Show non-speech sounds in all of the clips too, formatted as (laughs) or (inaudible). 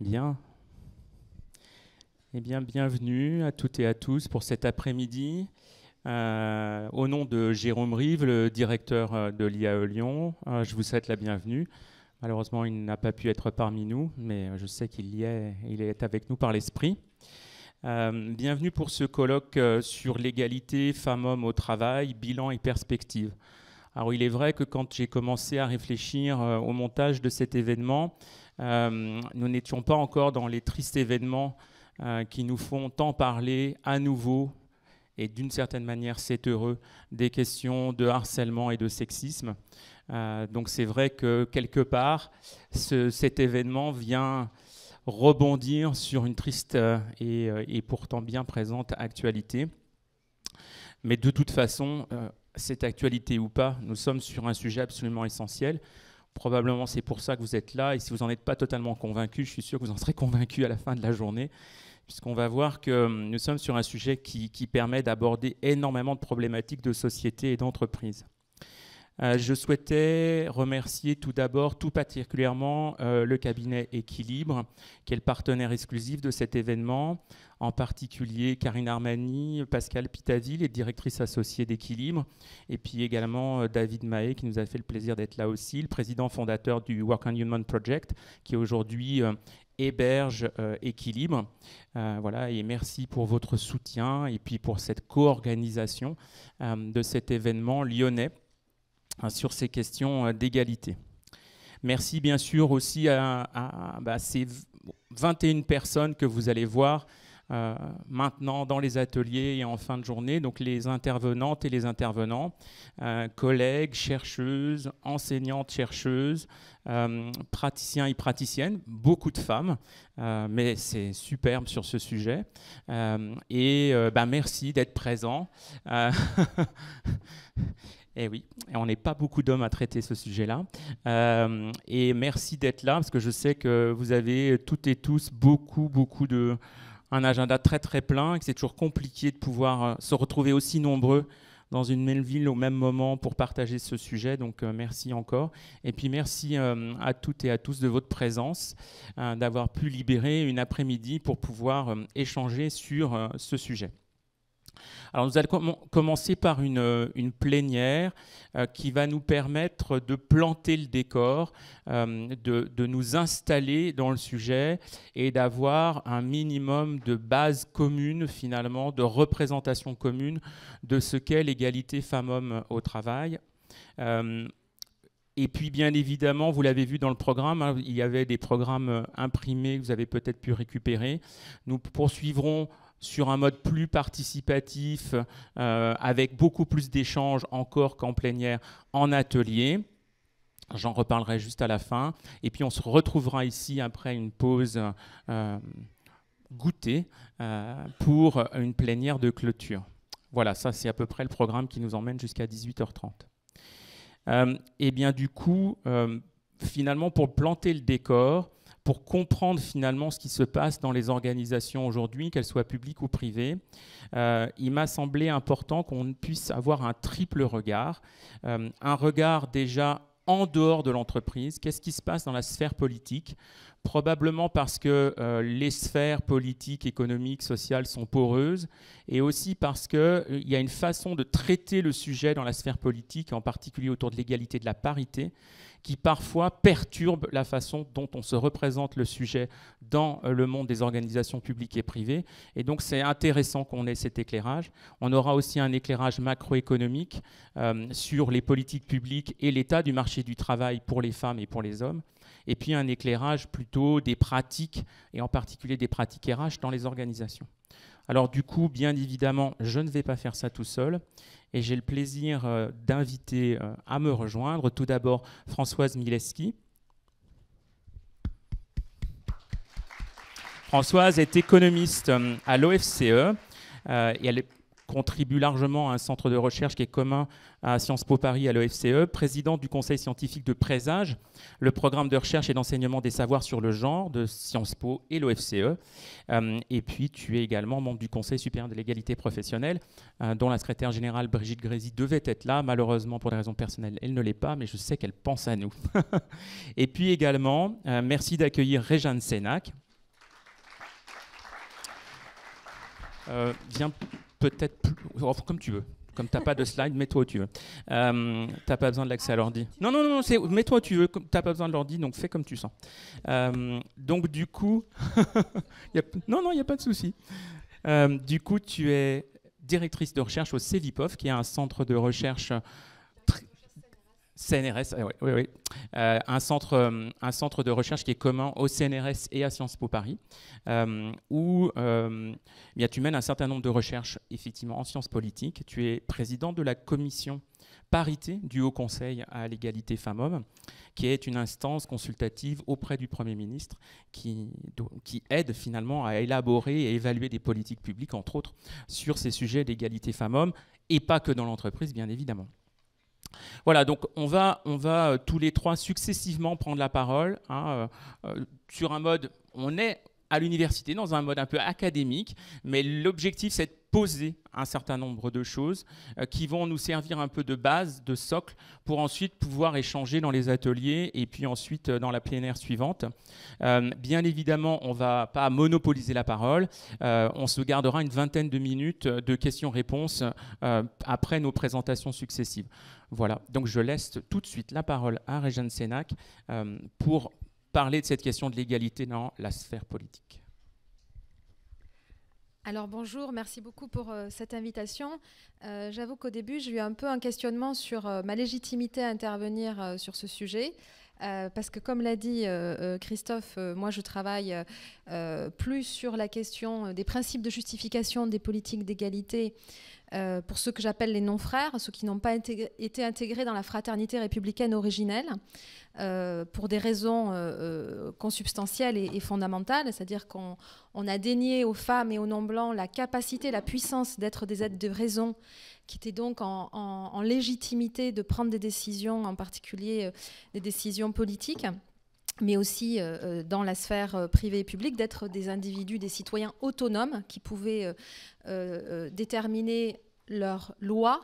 Bien. Eh bien, bienvenue à toutes et à tous pour cet après-midi. Euh, au nom de Jérôme Rive, le directeur euh, de l'IAE Lyon, euh, je vous souhaite la bienvenue. Malheureusement, il n'a pas pu être parmi nous, mais je sais qu'il est, il est avec nous par l'esprit. Euh, bienvenue pour ce colloque euh, sur l'égalité femmes-hommes au travail, bilan et perspective. Alors il est vrai que quand j'ai commencé à réfléchir euh, au montage de cet événement, nous n'étions pas encore dans les tristes événements qui nous font tant parler à nouveau, et d'une certaine manière c'est heureux, des questions de harcèlement et de sexisme. donc c'est vrai que quelque part, cet événement vient rebondir sur une triste euh, euh, et, pourtant bien présente actualité. Mais de toute façon, euh, cette actualité ou pas, nous sommes sur un sujet absolument essentiel. Probablement c'est pour ça que vous êtes là. Et si vous n'en êtes pas totalement convaincu, je suis sûr que vous en serez convaincu à la fin de la journée, puisqu'on va voir que nous sommes sur un sujet qui permet d'aborder énormément de problématiques de société et d'entreprise. Euh, je souhaitais remercier tout d'abord, tout particulièrement, euh, le cabinet Équilibre, qui est le partenaire exclusif de cet événement, en particulier Karine Armani, Pascal Pitaville, les directrices associées d'Équilibre, et puis également euh, David Mahé, qui nous a fait le plaisir d'être là aussi, le président fondateur du Work on Human Project, qui aujourd'hui héberge Équilibre. voilà, et merci pour votre soutien et puis pour cette co-organisation de cet événement lyonnais Hein, sur ces questions euh, d'égalité. Merci bien sûr aussi à, bah, ces 21 personnes que vous allez voir euh, maintenant dans les ateliers et en fin de journée, donc les intervenantes et les intervenants, euh, collègues, chercheuses, enseignantes, chercheuses, praticiens et praticiennes, beaucoup de femmes, mais c'est superbe sur ce sujet. et bah, merci d'être présent. (laughs) Eh oui, on n'est pas beaucoup d'hommes à traiter ce sujet-là. Euh, et merci d'être là, parce que je sais que vous avez toutes et tous beaucoup, beaucoup de un agenda très très plein, et que c'est toujours compliqué de pouvoir euh, se retrouver aussi nombreux dans une même ville au même moment pour partager ce sujet. Donc euh, merci encore. Et puis merci à toutes et à tous de votre présence, d'avoir pu libérer une après-midi pour pouvoir échanger sur ce sujet. Alors nous allons commencer par une, euh, plénière euh, qui va nous permettre de planter le décor, euh, de, nous installer dans le sujet et d'avoir un minimum de base commune finalement, de représentation commune de ce qu'est l'égalité femmes-hommes au travail. et puis, bien évidemment, vous l'avez vu dans le programme, hein, il y avait des programmes imprimés que vous avez peut-être pu récupérer. Nous poursuivrons sur un mode plus participatif, euh, avec beaucoup plus d'échanges encore qu'en plénière, en atelier. J'en reparlerai juste à la fin. Et puis on se retrouvera ici après une pause euh, goûtée euh, pour une plénière de clôture. Voilà, ça c'est à peu près le programme qui nous emmène jusqu'à 18h30. et bien du coup, finalement, pour planter le décor, pour comprendre finalement ce qui se passe dans les organisations aujourd'hui, qu'elles soient publiques ou privées, euh, il m'a semblé important qu'on puisse avoir un triple regard. Euh, un regard déjà en dehors de l'entreprise, qu'est-ce qui se passe dans la sphère politique Probablement parce que euh, les sphères politiques, économiques, sociales sont poreuses et aussi parce qu'il il y a une façon de traiter le sujet dans la sphère politique, en particulier autour de l'égalité de la parité, qui parfois perturbe la façon dont on se représente le sujet dans euh, le monde des organisations publiques et privées. Et donc c'est intéressant qu'on ait cet éclairage. On aura aussi un éclairage macroéconomique euh, sur les politiques publiques et l'état du marché du travail pour les femmes et pour les hommes et puis un éclairage plutôt des pratiques, et en particulier des pratiques RH dans les organisations. Alors du coup, bien évidemment, je ne vais pas faire ça tout seul et j'ai le plaisir euh, d'inviter euh, à me rejoindre tout d'abord Françoise Mileski. Françoise est économiste euh, à l'OFCE et elle contribue largement à un centre de recherche qui est commun à Sciences Po Paris, à l'OFCE, président du conseil scientifique de présage, le programme de recherche et d'enseignement des savoirs sur le genre de Sciences Po et l'OFCE. Euh, et puis, tu es également membre du conseil supérieur de l'égalité professionnelle, euh, dont la secrétaire générale Brigitte Grézy devait être là. Malheureusement, pour des raisons personnelles, elle ne l'est pas, mais je sais qu'elle pense à nous. (laughs) et puis également, euh, merci d'accueillir Réjeanne Senac peut-être plus. Comme tu veux. Comme tu n'as pas de slide, mets-toi où tu veux. Euh, n'as pas besoin de l'accès à l'ordi. Non, non, non, c'est mets-toi où tu veux. tu n'as pas besoin de l'ordi, donc fais comme tu sens. Euh, donc du coup, (laughs) non, non, il n'y a pas de souci. Euh, du coup, tu es directrice de recherche au CEVIPOF, qui est un centre de recherche CNRS, eh oui, oui, euh, un, centre, euh, un centre de recherche qui est commun au CNRS et à Sciences Po Paris, euh, où tu mènes un certain nombre de recherches, effectivement, en sciences politiques. Tu es président de la commission parité du Haut Conseil à l'égalité femmes-hommes, qui est une instance consultative auprès du Premier ministre qui, aide finalement à élaborer et évaluer des politiques publiques, entre autres, sur ces sujets d'égalité femmes-hommes, et pas que dans l'entreprise, bien évidemment. Voilà, donc on va, on va euh, tous les trois successivement prendre la parole hein, euh, euh, sur un mode, on est à l'université dans un mode un peu académique, mais l'objectif c'est de poser un certain nombre de choses qui vont nous servir un peu de base, de socle, pour ensuite pouvoir échanger dans les ateliers et puis ensuite dans la plénière suivante. bien évidemment, on ne va pas monopoliser la parole. on se gardera une vingtaine de minutes de questions-réponses après nos présentations successives. Voilà, donc je laisse tout de suite la parole à Réjeanne Sénac euh, pour parler de cette question de l'égalité dans la sphère politique. Alors bonjour, merci beaucoup pour euh, cette invitation. Euh, j'avoue qu'au début, j'ai eu un peu un questionnement sur ma légitimité à intervenir sur ce sujet. parce que comme l'a dit Christophe, moi je travaille plus sur la question des principes de justification des politiques d'égalité euh, pour ceux que j'appelle les non-frères, ceux qui n'ont pas été intégrés dans la fraternité républicaine originelle, euh, pour des raisons euh, consubstantielles et, fondamentales, c'est-à-dire qu'on a dénié aux femmes et aux non-blancs la capacité, la puissance d'être des aides de raison qui étaient donc en, légitimité de prendre des décisions, en particulier des décisions politiques mais aussi euh, euh, dans la sphère euh, privée et publique, d'être des individus, des citoyens autonomes qui pouvaient déterminer leurs lois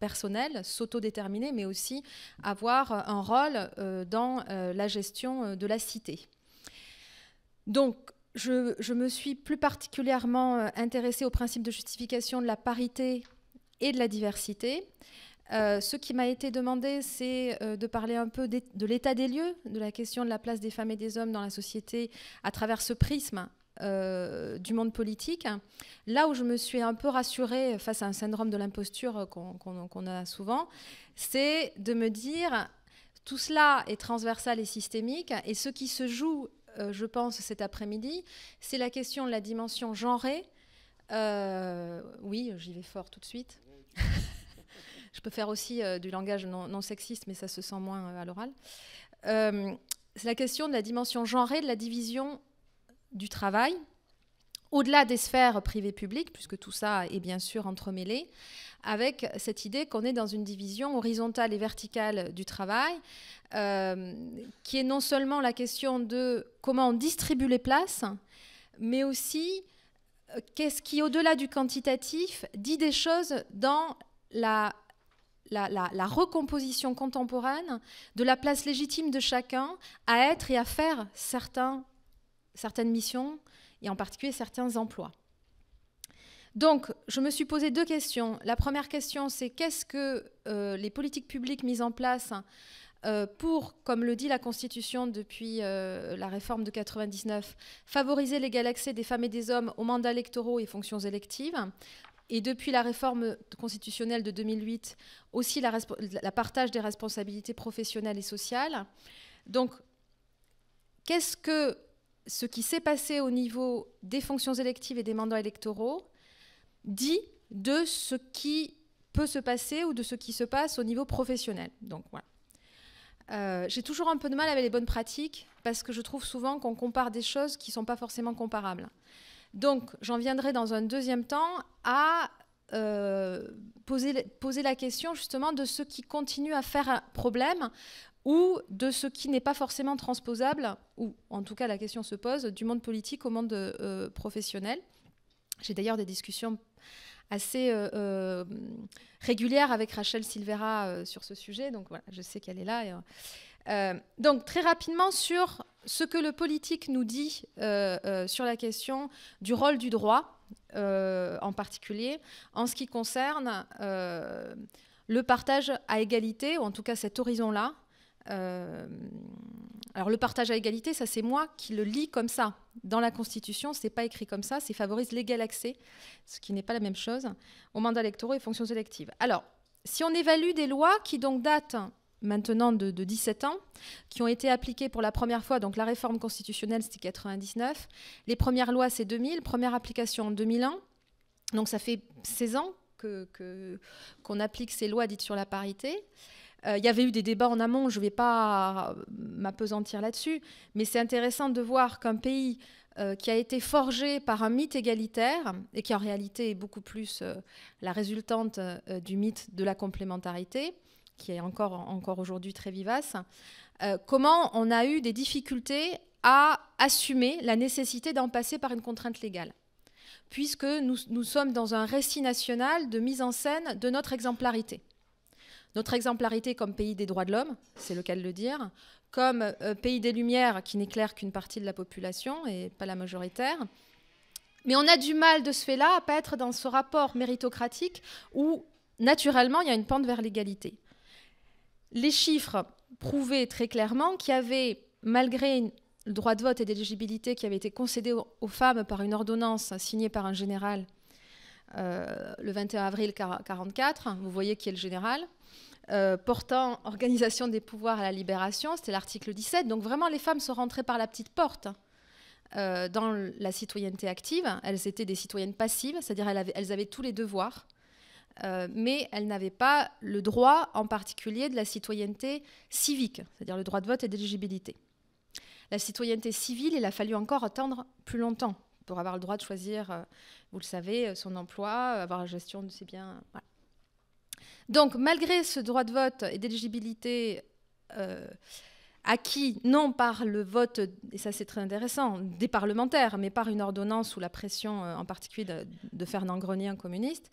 personnelles, s'autodéterminer, mais aussi avoir un rôle dans la gestion de la cité. Donc, je, je, me suis plus particulièrement intéressée au principe de justification de la parité et de la diversité. Euh, ce qui m'a été demandé, c'est euh, de parler un peu de l'état des lieux, de la question de la place des femmes et des hommes dans la société à travers ce prisme euh, du monde politique. Là où je me suis un peu rassurée face à un syndrome de l'imposture qu'on a souvent, c'est de me dire tout cela est transversal et systémique, et ce qui se joue, je pense, cet après-midi, c'est la question de la dimension genrée. oui, j'y vais fort tout de suite. (laughs) Je peux faire aussi euh, du langage non, sexiste, mais ça se sent moins euh, à l'oral. Euh, c'est la question de la dimension genrée, de la division du travail, au-delà des sphères privées publiques, puisque tout ça est bien sûr entremêlé, avec cette idée qu'on est dans une division horizontale et verticale du travail, qui est non seulement la question de comment on distribue les places, mais aussi qu'est-ce qui, au-delà du quantitatif, dit des choses dans la la, recomposition contemporaine de la place légitime de chacun à être et à faire certains, certaines missions et en particulier certains emplois. Donc, je me suis posé deux questions. La première question, c'est qu'est-ce que euh, les politiques publiques mises en place euh, pour, comme le dit la Constitution depuis euh, la réforme de 99, favoriser l'égal accès des femmes et des hommes aux mandats électoraux et fonctions électives, et depuis la réforme constitutionnelle de 2008, aussi la, partage des responsabilités professionnelles et sociales. Donc, qu'est-ce que ce qui s'est passé au niveau des fonctions électives et des mandats électoraux dit de ce qui peut se passer ou de ce qui se passe au niveau professionnel. Donc voilà. Euh, j'ai toujours un peu de mal avec les bonnes pratiques parce que je trouve souvent qu'on compare des choses qui ne sont pas forcément comparables. Donc, j'en viendrai dans un deuxième temps à euh, poser, poser la question justement de ce qui continue à faire un problème ou de ce qui n'est pas forcément transposable, ou en tout cas la question se pose, du monde politique au monde euh, professionnel. J'ai d'ailleurs des discussions assez euh, régulières avec Rachel Silvera sur ce sujet, donc voilà, je sais qu'elle est là. Et, euh, donc très rapidement sur ce que le politique nous dit euh, euh, sur la question du rôle du droit en particulier en ce qui concerne le partage à égalité, ou en tout cas cet horizon-là. alors le partage à égalité, ça c'est moi qui le lis comme ça. Dans la Constitution, c'est pas écrit comme ça, c'est favorise l'égal accès, ce qui n'est pas la même chose, aux mandats électoraux et fonctions électives. Alors, si on évalue des lois qui donc datent maintenant de, 17 ans, qui ont été appliquées pour la première fois. Donc la réforme constitutionnelle, c'était 99. Les premières lois, c'est 2000. Première application en 2001. Donc ça fait 16 ans qu'on que, applique ces lois dites sur la parité. Euh, il y avait eu des débats en amont, je ne vais pas euh, m'apesantir là-dessus, mais c'est intéressant de voir qu'un pays euh, qui a été forgé par un mythe égalitaire et qui en réalité est beaucoup plus la résultante du mythe de la complémentarité, qui est encore, encore aujourd'hui très vivace, euh, comment on a eu des difficultés à assumer la nécessité d'en passer par une contrainte légale, puisque nous, sommes dans un récit national de mise en scène de notre exemplarité. Notre exemplarité comme pays des droits de l'homme, c'est le cas de le dire, comme euh, pays des Lumières qui n'éclaire qu'une partie de la population et pas la majoritaire. Mais on a du mal de ce fait-là à pas être dans ce rapport méritocratique où naturellement il y a une pente vers l'égalité les chiffres prouvaient très clairement qu'il y avait, malgré le droit de vote et d'éligibilité qui avait été concédé aux, femmes par une ordonnance signée par un général euh, le 21 avril 1944, vous voyez qui est le général, euh, portant organisation des pouvoirs à la libération, c'était l'article 17. Donc vraiment, les femmes sont rentrées par la petite porte euh, dans la citoyenneté active. Elles étaient des citoyennes passives, c'est-à-dire elles avaient tous les devoirs euh, mais elle n'avait pas le droit en particulier de la citoyenneté civique, c'est-à-dire le droit de vote et d'éligibilité. La citoyenneté civile, il a fallu encore attendre plus longtemps pour avoir le droit de choisir, euh, vous le savez, euh, son emploi, avoir la gestion de ses biens. Donc, malgré ce droit de vote et d'éligibilité acquis non par le vote, et ça c'est très intéressant, des parlementaires, mais par une ordonnance ou la pression en particulier de, de Fernand Grenier, un communiste,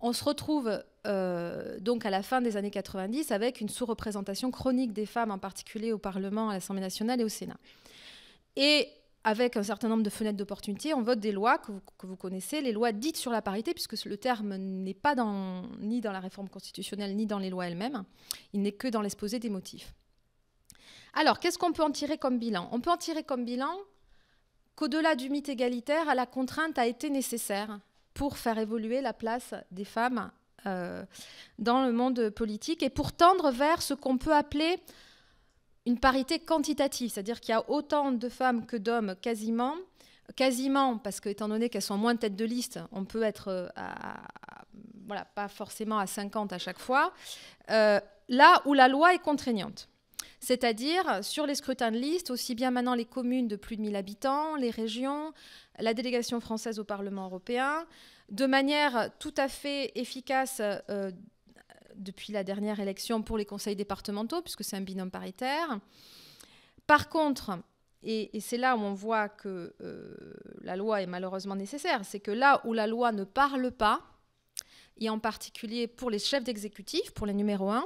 on se retrouve euh, donc à la fin des années 90 avec une sous-représentation chronique des femmes, en particulier au Parlement, à l'Assemblée nationale et au Sénat. Et avec un certain nombre de fenêtres d'opportunité, on vote des lois que vous, connaissez, les lois dites sur la parité, puisque le terme n'est pas dans, ni dans la réforme constitutionnelle ni dans les lois elles-mêmes, il n'est que dans l'exposé des motifs. Alors, qu'est-ce qu'on peut en tirer comme bilan On peut en tirer comme bilan qu'au-delà du mythe égalitaire, la contrainte a été nécessaire pour faire évoluer la place des femmes euh, dans le monde politique et pour tendre vers ce qu'on peut appeler une parité quantitative, c'est-à-dire qu'il y a autant de femmes que d'hommes quasiment, quasiment parce qu'étant donné qu'elles sont moins tête de liste, on peut être euh, voilà, pas forcément à 50 à chaque fois, euh, là où la loi est contraignante. C'est-à-dire sur les scrutins de liste, aussi bien maintenant les communes de plus de 1000 habitants, les régions, la délégation française au Parlement européen, de manière tout à fait efficace euh, depuis la dernière élection pour les conseils départementaux, puisque c'est un binôme paritaire. Par contre, et, c'est là où on voit que euh, la loi est malheureusement nécessaire, c'est que là où la loi ne parle pas, et en particulier pour les chefs d'exécutif, pour les numéros 1,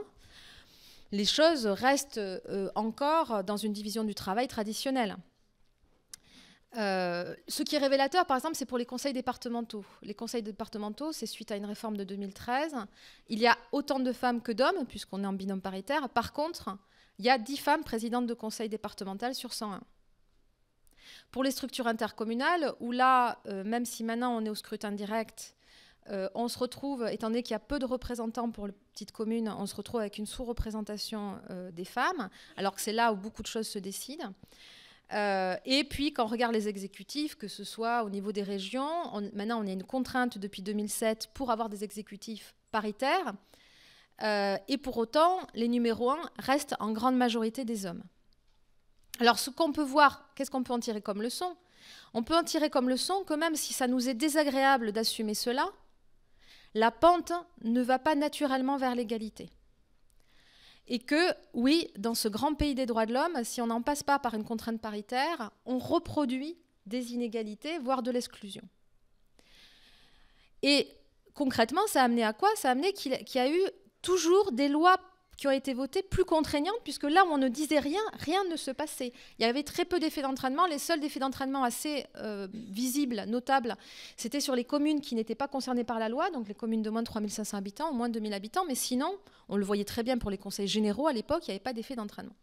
les choses restent euh, encore dans une division du travail traditionnelle. Euh, ce qui est révélateur, par exemple, c'est pour les conseils départementaux. Les conseils départementaux, c'est suite à une réforme de 2013. Il y a autant de femmes que d'hommes, puisqu'on est en binôme paritaire. Par contre, il y a 10 femmes présidentes de conseils départementaux sur 101. Pour les structures intercommunales, où là, euh, même si maintenant on est au scrutin direct, euh, on se retrouve, étant donné qu'il y a peu de représentants pour les petites communes, on se retrouve avec une sous-représentation euh, des femmes, alors que c'est là où beaucoup de choses se décident. Euh, et puis, quand on regarde les exécutifs, que ce soit au niveau des régions, maintenant on a une contrainte depuis 2007 pour avoir des exécutifs paritaires. et pour autant, les numéros 1 restent en grande majorité des hommes. Alors, ce qu'on peut voir, qu'est-ce qu'on peut en tirer comme leçon On peut en tirer comme leçon que même si ça nous est désagréable d'assumer cela, la pente ne va pas naturellement vers l'égalité. Et que, oui, dans ce grand pays des droits de l'homme, si on n'en passe pas par une contrainte paritaire, on reproduit des inégalités, voire de l'exclusion. Et concrètement, ça a amené à quoi Ça a amené qu'il y a eu toujours des lois qui ont été votées plus contraignantes, puisque là où on ne disait rien, rien ne se passait. Il y avait très peu d'effets d'entraînement. Les seuls effets d'entraînement assez euh, visibles, notables, c'était sur les communes qui n'étaient pas concernées par la loi, donc les communes de moins de 3500 habitants, moins de 2000 habitants. Mais sinon, on le voyait très bien pour les conseils généraux à l'époque, il n'y avait pas d'effet d'entraînement.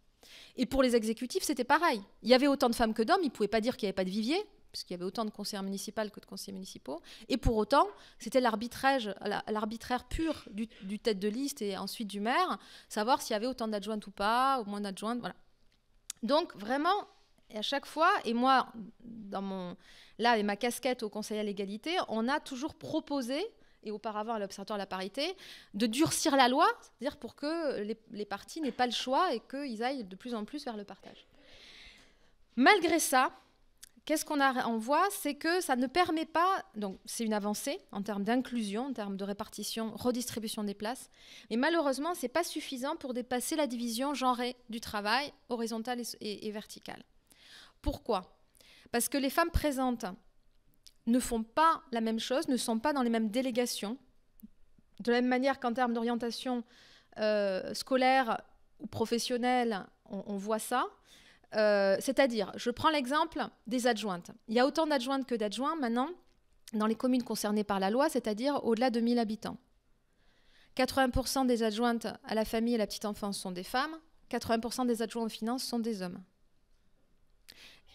Et pour les exécutifs, c'était pareil. Il y avait autant de femmes que d'hommes, ils ne pouvaient pas dire qu'il n'y avait pas de vivier, qu'il y avait autant de conseillers municipaux que de conseillers municipaux. Et pour autant, c'était l'arbitrage, l'arbitraire pur du, tête de liste et ensuite du maire, savoir s'il y avait autant d'adjointes ou pas, au moins d'adjointes, voilà. Donc vraiment, à chaque fois, et moi, dans mon, là, et ma casquette au Conseil à l'égalité, on a toujours proposé, et auparavant à l'Observatoire de la parité, de durcir la loi, c'est-à-dire pour que les, les partis n'aient pas le choix et qu'ils aillent de plus en plus vers le partage. Malgré ça, Qu'est-ce qu'on voit C'est que ça ne permet pas, donc c'est une avancée en termes d'inclusion, en termes de répartition, redistribution des places, mais malheureusement, ce n'est pas suffisant pour dépasser la division genrée du travail, horizontale et, et, verticale. Pourquoi Parce que les femmes présentes ne font pas la même chose, ne sont pas dans les mêmes délégations. De la même manière qu'en termes d'orientation euh, scolaire ou professionnelle, on voit ça. Euh, c'est-à-dire, je prends l'exemple des adjointes. Il y a autant d'adjointes que d'adjoints maintenant dans les communes concernées par la loi, c'est-à-dire au-delà de 1000 habitants. 80% des adjointes à la famille et à la petite enfance sont des femmes, 80% des adjoints aux finances sont des hommes.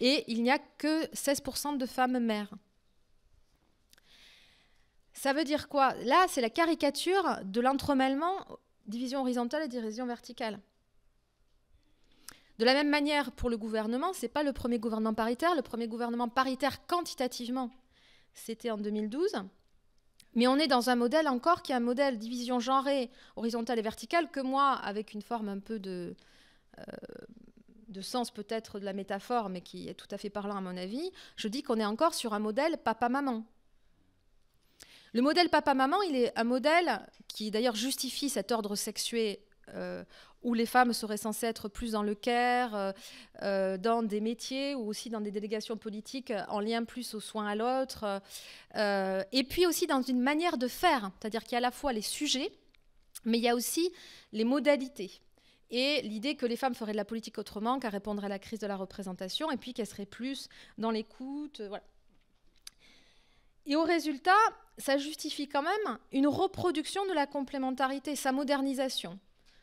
Et il n'y a que 16% de femmes mères. Ça veut dire quoi Là, c'est la caricature de l'entremêlement division horizontale et division verticale. De la même manière, pour le gouvernement, ce n'est pas le premier gouvernement paritaire. Le premier gouvernement paritaire quantitativement, c'était en 2012. Mais on est dans un modèle encore qui est un modèle division genrée, horizontale et verticale, que moi, avec une forme un peu de, euh, de sens peut-être de la métaphore, mais qui est tout à fait parlant à mon avis, je dis qu'on est encore sur un modèle papa-maman. Le modèle papa-maman, il est un modèle qui d'ailleurs justifie cet ordre sexué euh, où les femmes seraient censées être plus dans le caire, euh, euh, dans des métiers ou aussi dans des délégations politiques en lien plus aux soins à l'autre. Euh, et puis aussi dans une manière de faire, c'est-à-dire qu'il y a à la fois les sujets, mais il y a aussi les modalités. Et l'idée que les femmes feraient de la politique autrement, qu'à répondre à la crise de la représentation, et puis qu'elles seraient plus dans l'écoute. Et au résultat, ça justifie quand même une reproduction de la complémentarité, sa modernisation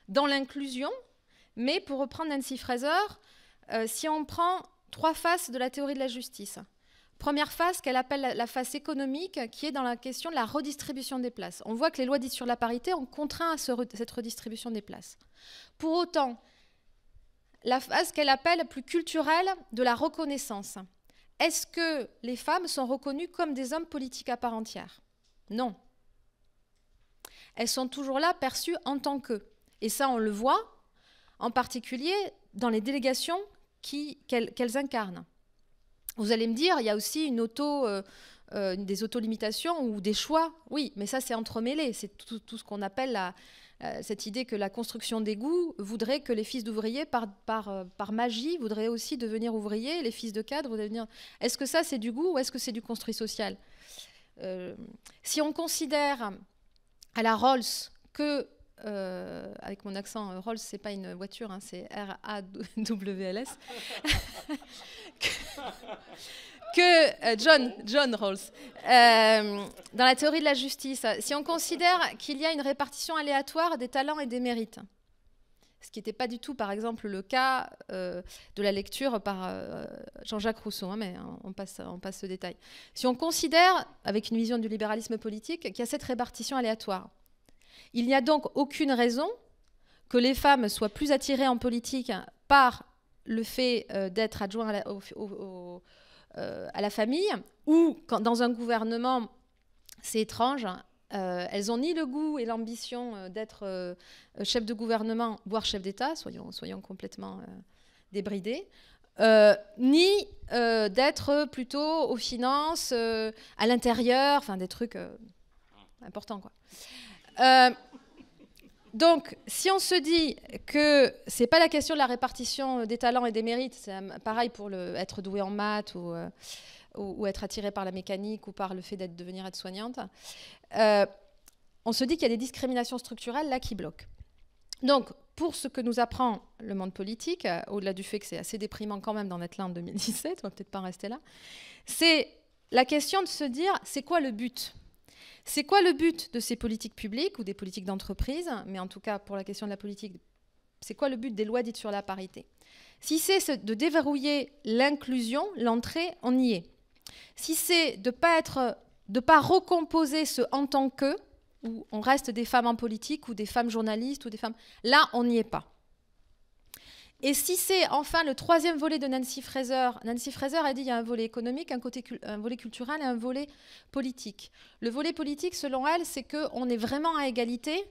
dans l'inclusion, mais pour reprendre Nancy Fraser, euh, si on prend trois faces de la théorie de la justice, première face, qu'elle appelle la face économique, qui est dans la question de la redistribution des places. On voit que les lois dites sur la parité ont contraint à cette redistribution des places. Pour autant, la phase qu'elle appelle plus culturelle de la reconnaissance. Est-ce que les femmes sont reconnues comme des hommes politiques à part entière Non. Elles sont toujours là perçues en tant qu'eux. Et ça, on le voit en particulier dans les délégations qu'elles incarnent. Vous allez me dire, il y a aussi une auto, euh, euh des autolimitations ou des choix. Oui, mais ça, c'est entremêlé. C'est tout, ce qu'on appelle euh, cette idée que la construction des goûts voudrait que les fils d'ouvriers, par, par, euh, magie, voudraient aussi devenir ouvriers, les fils de cadres voudraient devenir... Est-ce que ça, c'est du goût ou est-ce que c'est du construit social Si on considère à la Rolls que euh, avec mon accent euh, Rolls, c'est pas une voiture, hein, c'est R-A-W-L-S, (laughs) que, euh, John, John Rolls. dans la théorie de la justice, si on considère qu'il y a une répartition aléatoire des talents et des mérites, ce qui n'était pas du tout, par exemple, le cas de la lecture par Jean-Jacques Rousseau, hein, mais hein, on passe, on passe ce détail. Si on considère, avec une vision du libéralisme politique, qu'il y a cette répartition aléatoire, il n'y a donc aucune raison que les femmes soient plus attirées en politique par le fait euh, d'être adjoint euh, à la, famille ou dans un gouvernement, c'est étrange. Euh, elles ont ni le goût et l'ambition d'être chef de gouvernement, voire chef d'État, soyons, soyons complètement débridés, ni d'être plutôt aux finances, à l'intérieur, enfin des trucs importants. Quoi. Euh, donc, si on se dit que c'est pas la question de la répartition des talents et des mérites, c'est pareil pour être doué en maths euh, ou, être attiré par la mécanique ou par le fait d'être devenir aide soignante, euh, on se dit qu'il y a des discriminations structurelles là qui bloquent. Donc, pour ce que nous apprend le monde politique, au-delà du fait que c'est assez déprimant quand même d'en être là en 2017, on va peut-être pas en rester là, c'est la question de se dire c'est quoi le but c'est quoi le but de ces politiques publiques ou des politiques d'entreprise Mais en tout cas, pour la question de la politique, c'est quoi le but des lois dites sur la parité Si c'est de déverrouiller l'inclusion, l'entrée, on y est. Si c'est de ne pas, pas recomposer ce en tant que, où on reste des femmes en politique ou des femmes journalistes ou des femmes, là, on n'y est pas. Et si c'est enfin le troisième volet de Nancy Fraser, Nancy Fraser a dit qu'il y a un volet économique, un, volet culturel et un volet politique. Le volet politique, selon elle, c'est qu'on est vraiment à égalité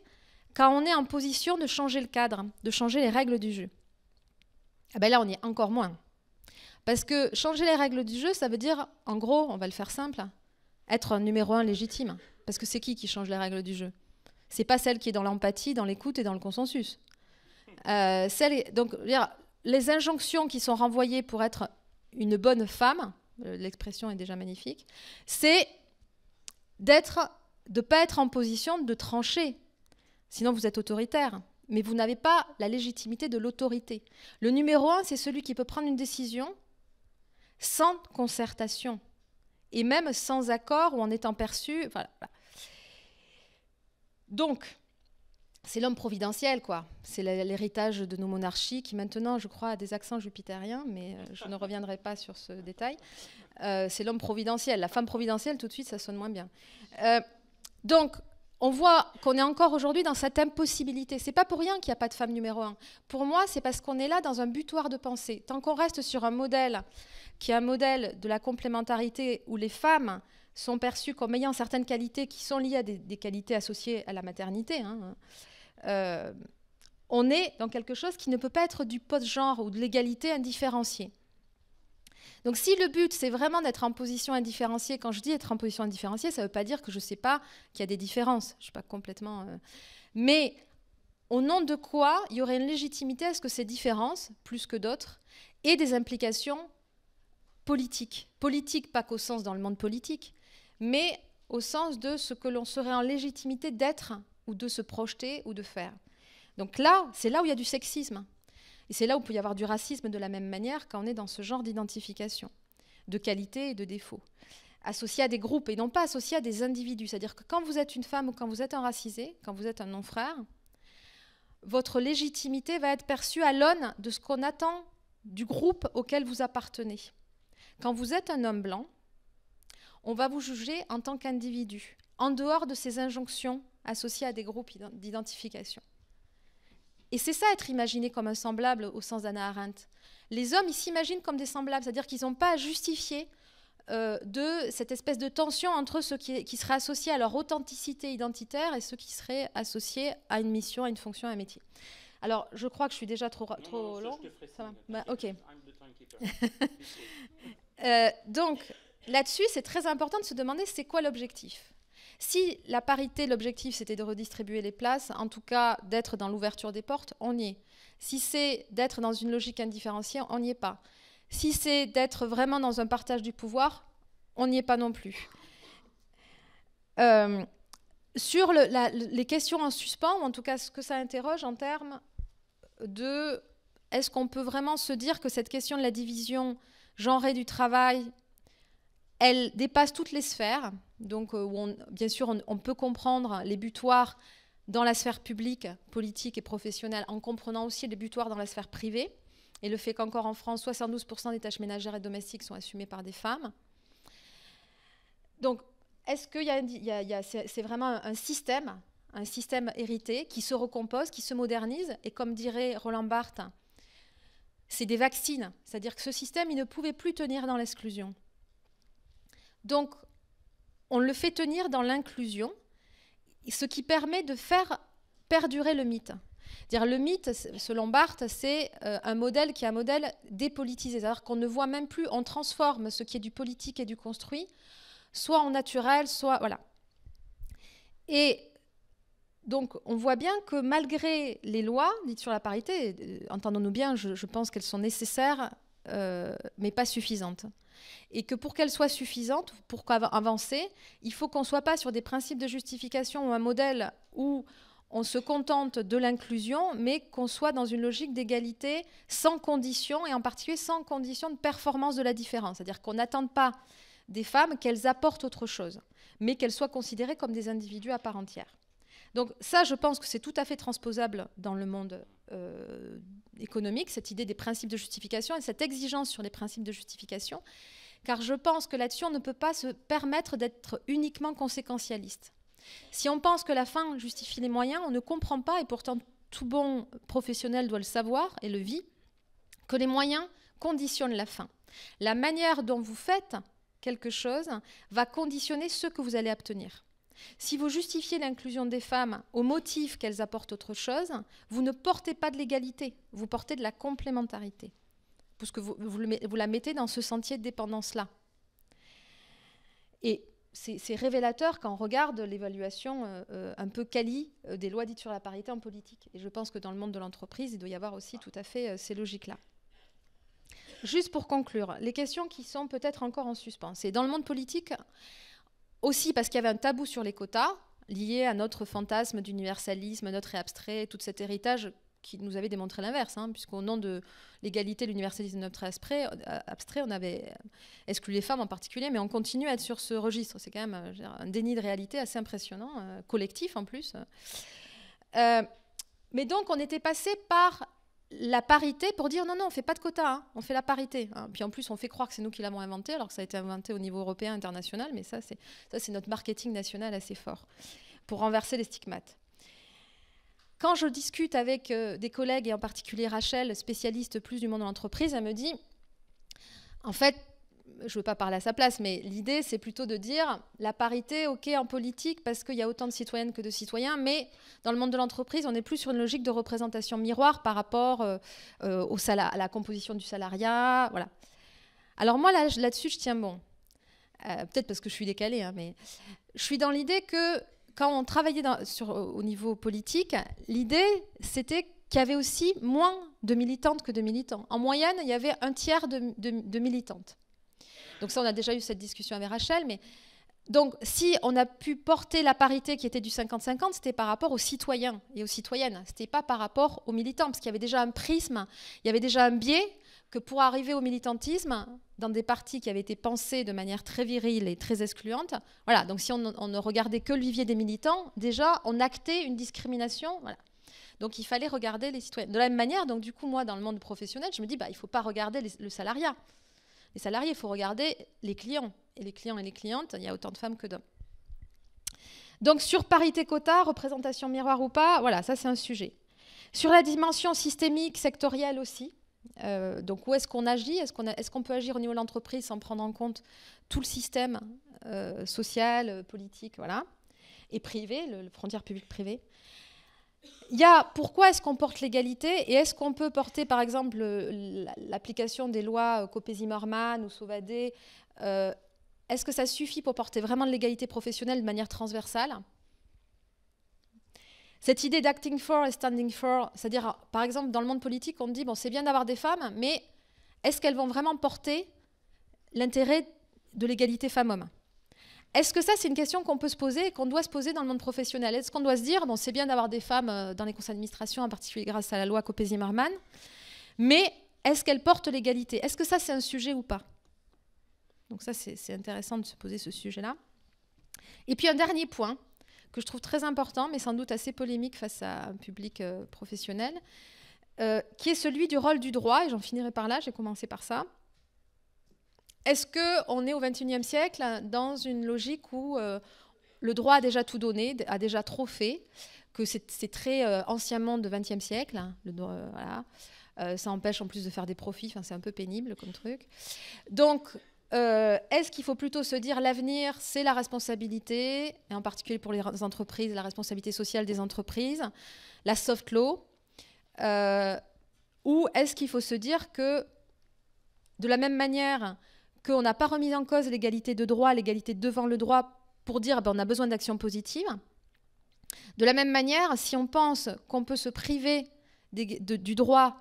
quand on est en position de changer le cadre, de changer les règles du jeu. Ah ben là, on est encore moins. Parce que changer les règles du jeu, ça veut dire, en gros, on va le faire simple, être un numéro un légitime. Parce que c'est qui qui change les règles du jeu C'est pas celle qui est dans l'empathie, dans l'écoute et dans le consensus. Euh, donc, les injonctions qui sont renvoyées pour être une bonne femme, euh, l'expression est déjà magnifique, c'est d'être, de ne pas être en position de trancher. Sinon, vous êtes autoritaire, mais vous n'avez pas la légitimité de l'autorité. Le numéro un, c'est celui qui peut prendre une décision sans concertation et même sans accord ou en étant perçu. Voilà. Donc, c'est l'homme providentiel, quoi. C'est l'héritage de nos monarchies qui, maintenant, je crois, a des accents jupitériens, mais euh, je ne (laughs) reviendrai pas sur ce détail. Euh, c'est l'homme providentiel. La femme providentielle, tout de suite, ça sonne moins bien. Euh, donc, on voit qu'on est encore aujourd'hui dans cette impossibilité. C'est pas pour rien qu'il n'y a pas de femme numéro un. Pour moi, c'est parce qu'on est là dans un butoir de pensée. Tant qu'on reste sur un modèle qui est un modèle de la complémentarité où les femmes sont perçues comme ayant certaines qualités qui sont liées à des, qualités associées à la maternité, hein, euh, on est dans quelque chose qui ne peut pas être du post-genre ou de l'égalité indifférenciée. Donc si le but, c'est vraiment d'être en position indifférenciée, quand je dis être en position indifférenciée, ça ne veut pas dire que je ne sais pas qu'il y a des différences. Je ne suis pas complètement... Euh, mais au nom de quoi il y aurait une légitimité à ce que ces différences, plus que d'autres, aient des implications politiques. Politiques, pas qu'au sens dans le monde politique, mais au sens de ce que l'on serait en légitimité d'être ou de se projeter ou de faire. Donc là, c'est là où il y a du sexisme. Et c'est là où peut y avoir du racisme de la même manière quand on est dans ce genre d'identification, de qualité et de défaut, associé à des groupes et non pas associé à des individus. C'est-à-dire que quand vous êtes une femme ou quand vous êtes un racisé, quand vous êtes un non-frère, votre légitimité va être perçue à l'aune de ce qu'on attend du groupe auquel vous appartenez. Quand vous êtes un homme blanc, on va vous juger en tant qu'individu, en dehors de ces injonctions associés à des groupes d'identification. Et c'est ça être imaginé comme un semblable au sens d'Anna Arendt. Les hommes, ils s'imaginent comme des semblables, c'est-à-dire qu'ils n'ont pas à justifier euh, de cette espèce de tension entre ceux qui, qui, seraient associés à leur authenticité identitaire et ceux qui seraient associés à une mission, à une fonction, à un métier. Alors, je crois que je suis déjà trop, trop long. Ça bah, ok. (laughs) Euh, donc, là-dessus, c'est très important de se demander c'est quoi l'objectif si la parité, l'objectif, c'était de redistribuer les places, en tout cas d'être dans l'ouverture des portes, on y est. Si c'est d'être dans une logique indifférenciée, on n'y est pas. Si c'est d'être vraiment dans un partage du pouvoir, on n'y est pas non plus. Euh, sur les questions en suspens, ou en tout cas ce que ça interroge en termes de est-ce qu'on peut vraiment se dire que cette question de la division genrée du travail, elle dépasse toutes les sphères donc euh, bien sûr on, peut comprendre les butoirs dans la sphère publique, politique et professionnelle, en comprenant aussi les butoirs dans la sphère privée, et le fait qu'encore en France, 72% des tâches ménagères et domestiques sont assumées par des femmes. Donc, est-ce que c'est vraiment un système, un système hérité qui se recompose, qui se modernise, et comme dirait Roland Barthes, c'est des vaccines, c'est-à-dire que ce système, il ne pouvait plus tenir dans l'exclusion. Donc, on le fait tenir dans l'inclusion, ce qui permet de faire perdurer le mythe. Dire le mythe, selon Barthes, c'est euh, un modèle qui est un modèle dépolitisé, c'est-à-dire qu'on ne voit même plus, on transforme ce qui est du politique et du construit, soit en naturel, soit voilà. Et donc on voit bien que malgré les lois dites sur la parité, euh, entendons-nous bien, je, pense qu'elles sont nécessaires, euh, mais pas suffisantes et que pour qu'elle soit suffisante, pour avancer, il faut qu'on ne soit pas sur des principes de justification ou un modèle où on se contente de l'inclusion, mais qu'on soit dans une logique d'égalité sans condition, et en particulier sans condition de performance de la différence. C'est-à-dire qu'on n'attende pas des femmes qu'elles apportent autre chose, mais qu'elles soient considérées comme des individus à part entière. Donc ça, je pense que c'est tout à fait transposable dans le monde euh, économique, cette idée des principes de justification et cette exigence sur les principes de justification, car je pense que là-dessus, on ne peut pas se permettre d'être uniquement conséquentialiste. Si on pense que la fin justifie les moyens, on ne comprend pas, et pourtant tout bon professionnel doit le savoir et le vit, que les moyens conditionnent la fin. La manière dont vous faites quelque chose va conditionner ce que vous allez obtenir. Si vous justifiez l'inclusion des femmes au motif qu'elles apportent autre chose, vous ne portez pas de l'égalité, vous portez de la complémentarité, puisque vous, vous, la mettez dans ce sentier de dépendance-là. Et c'est révélateur quand on regarde l'évaluation euh, euh, un peu quali euh, des lois dites sur la parité en politique. Et je pense que dans le monde de l'entreprise, il doit y avoir aussi tout à fait ces logiques-là. Juste pour conclure, les questions qui sont peut-être encore en suspens. Et dans le monde politique, aussi parce qu'il y avait un tabou sur les quotas lié à notre fantasme d'universalisme, notre abstrait, tout cet héritage qui nous avait démontré l'inverse, hein, puisqu'au nom de l'égalité, l'universalisme notre euh, abstrait, on avait exclu les femmes en particulier, mais on continue à être sur ce registre. C'est quand même euh, un déni de réalité assez impressionnant, euh, collectif en plus. mais donc, on était passé par la parité pour dire non, non, on fait pas de quota, hein, on fait la parité. Hein. Puis en plus, on fait croire que c'est nous qui l'avons inventé, alors que ça a été inventé au niveau européen, international, mais ça, c'est, ça, c'est notre marketing national assez fort pour renverser les stigmates. Quand je discute avec euh, des collègues, et en particulier Rachel, spécialiste plus du monde de l'entreprise, elle me dit, en fait, je ne veux pas parler à sa place, mais l'idée, c'est plutôt de dire la parité, ok, en politique, parce qu'il y a autant de citoyennes que de citoyens, mais dans le monde de l'entreprise, on est plus sur une logique de représentation miroir par rapport euh, euh, à la composition du salariat. Voilà. Alors moi, là-dessus, je tiens bon. Euh, peut-être parce que je suis décalée, hein, mais je suis dans l'idée que quand on travaillait au niveau politique, l'idée, c'était qu'il y avait aussi moins de militantes que de militants. En moyenne, il y avait un tiers de militantes. Donc ça, on a déjà eu cette discussion avec Rachel, mais donc, si on a pu porter la parité qui était du 50-50, c'était par rapport aux citoyens et aux citoyennes. Ce pas par rapport aux militants, parce qu'il y avait déjà un prisme, il y avait déjà un biais que pour arriver au militantisme, dans des partis qui avaient été pensés de manière très virile et très excluante, voilà, donc si on, ne regardait que le vivier des militants, déjà, on actait une discrimination. Donc il fallait regarder les citoyens. De la même manière, donc du coup, moi, dans le monde professionnel, je me dis, bah, il ne faut pas regarder le salariat les salariés, il faut regarder les clients. Et les clients et les clientes, il y a autant de femmes que d'hommes. Donc sur parité quota, représentation miroir ou pas, voilà, ça c'est un sujet. Sur la dimension systémique, sectorielle aussi, euh, donc où est-ce qu'on agit Est-ce qu'on est peut agir au niveau de l'entreprise sans prendre en compte tout le système euh, social, euh, politique, voilà, et privé, le, frontière publique-privée il y a pourquoi est-ce qu'on porte l'égalité et est-ce qu'on peut porter, par exemple, l'application des lois euh, copézi morman ou Sauvadet euh, Est-ce que ça suffit pour porter vraiment l'égalité professionnelle de manière transversale Cette idée d'acting for et standing for, c'est-à-dire, par exemple, dans le monde politique, on dit, bon, c'est bien d'avoir des femmes, mais est-ce qu'elles vont vraiment porter l'intérêt de l'égalité femmes-hommes est-ce que ça, c'est une question qu'on peut se poser et qu'on doit se poser dans le monde professionnel Est-ce qu'on doit se dire, bon, c'est bien d'avoir des femmes euh, dans les conseils d'administration, en particulier grâce à la loi Copé-Zimmermann, mais est-ce qu'elles portent l'égalité Est-ce que ça, c'est un sujet ou pas Donc ça, c'est intéressant de se poser ce sujet-là. Et puis un dernier point que je trouve très important, mais sans doute assez polémique face à un public euh, professionnel, euh, qui est celui du rôle du droit, et j'en finirai par là, j'ai commencé par ça. Est-ce qu'on est au XXIe siècle hein, dans une logique où euh, le droit a déjà tout donné, a déjà trop fait, que c'est très euh, anciennement de XXe siècle hein, euh, Ça empêche en plus de faire des profits, c'est un peu pénible comme truc. Donc, Est-ce qu'il faut plutôt se dire l'avenir, c'est la responsabilité, et en particulier pour les entreprises, la responsabilité sociale des entreprises, la soft law Ou est-ce qu'il faut se dire que, de la même manière qu'on n'a pas remis en cause l'égalité de droit, l'égalité devant le droit pour dire qu'on ben, on a besoin d'actions positives. De la même manière, si on pense qu'on peut se priver du droit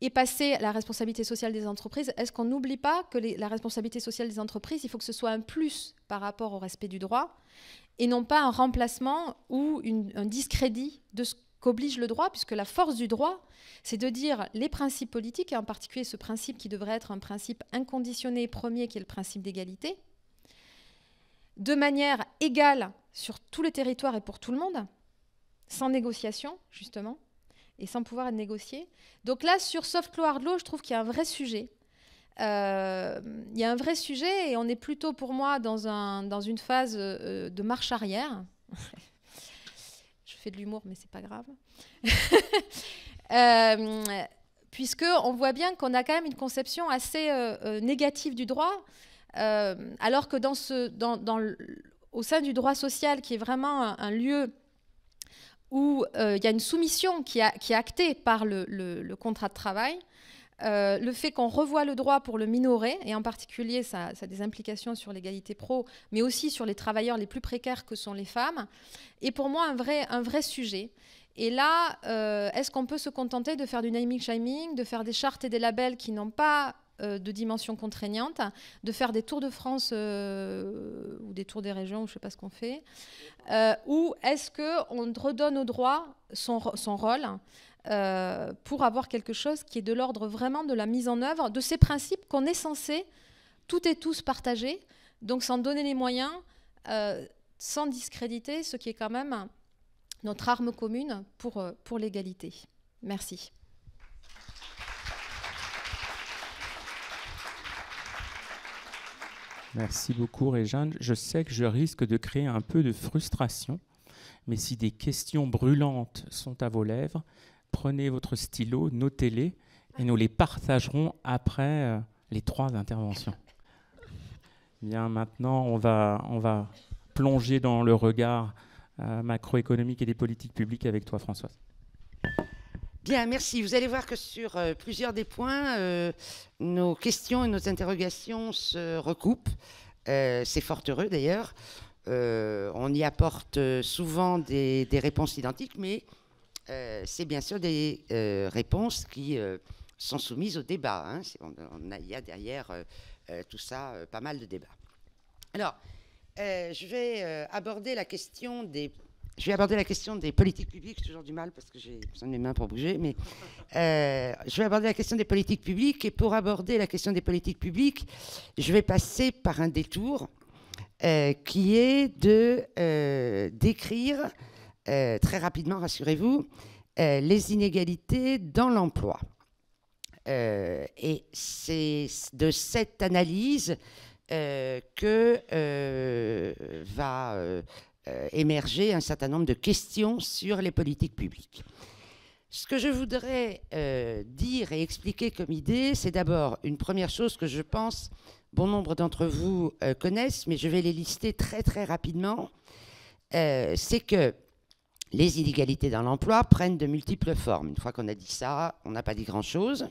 et passer à la responsabilité sociale des entreprises, est-ce qu'on n'oublie pas que la responsabilité sociale des entreprises, il faut que ce soit un plus par rapport au respect du droit et non pas un remplacement ou un discrédit de ce qu'oblige le droit, puisque la force du droit, c'est de dire les principes politiques, et en particulier ce principe qui devrait être un principe inconditionné premier, qui est le principe d'égalité, de manière égale sur tous les territoires et pour tout le monde, sans négociation, justement, et sans pouvoir être négocié. Donc là, sur Soft Law, Law, je trouve qu'il y a un vrai sujet. Euh, il y a un vrai sujet et on est plutôt pour moi dans, dans une phase euh, de marche arrière de l'humour, mais c'est pas grave. (laughs) euh, puisque on voit bien qu'on a quand même une conception assez euh, euh, négative du droit, euh, alors que dans ce, dans, dans au sein du droit social, qui est vraiment un, lieu où il y a une soumission qui, a, qui est actée par le, le contrat de travail, euh, le fait qu'on revoie le droit pour le minorer, et en particulier ça, a des implications sur l'égalité pro, mais aussi sur les travailleurs les plus précaires que sont les femmes, est pour moi un vrai, un vrai sujet. Et là, euh, est-ce qu'on peut se contenter de faire du naming shaming, de faire des chartes et des labels qui n'ont pas euh, de dimension contraignante, de faire des tours de France ou des tours des régions, ou je ne sais pas ce qu'on fait, ou est-ce qu'on redonne au droit son rôle euh, pour avoir quelque chose qui est de l'ordre vraiment de la mise en œuvre de ces principes qu'on est censé toutes et tous partager, donc sans donner les moyens, euh, sans discréditer ce qui est quand même notre arme commune pour, euh, pour l'égalité. Merci. Merci beaucoup, Réjeanne. Je sais que je risque de créer un peu de frustration, mais si des questions brûlantes sont à vos lèvres, prenez votre stylo, notez-les, et nous les partagerons après euh, les trois interventions. Bien, maintenant, on va, on va plonger dans le regard euh, macroéconomique et des politiques publiques avec toi, Françoise. Bien, merci. Vous allez voir que sur euh, plusieurs des points, nos questions et nos interrogations se recoupent. c'est fort heureux d'ailleurs. on y apporte souvent des, des réponses identiques, mais euh, c'est bien sûr des euh, réponses qui euh, sont soumises au débat. Hein. il y a derrière tout ça pas mal de débats. Alors, je vais aborder la question des je vais aborder la question des politiques publiques. J'ai toujours du mal parce que j'ai besoin de mes mains pour bouger. Mais je vais aborder la question des politiques publiques. Et pour aborder la question des politiques publiques, je vais passer par un détour qui est de décrire euh, très rapidement, rassurez-vous, euh, les inégalités dans l'emploi. Euh, et c'est de cette analyse que va émerger un certain nombre de questions sur les politiques publiques. Ce que je voudrais dire et expliquer comme idée, c'est d'abord une première chose que je pense bon nombre d'entre vous connaissent, mais je vais les lister très très rapidement. c'est que les inégalités dans l'emploi prennent de multiples formes. Une fois qu'on a dit ça, on n'a pas dit grand-chose.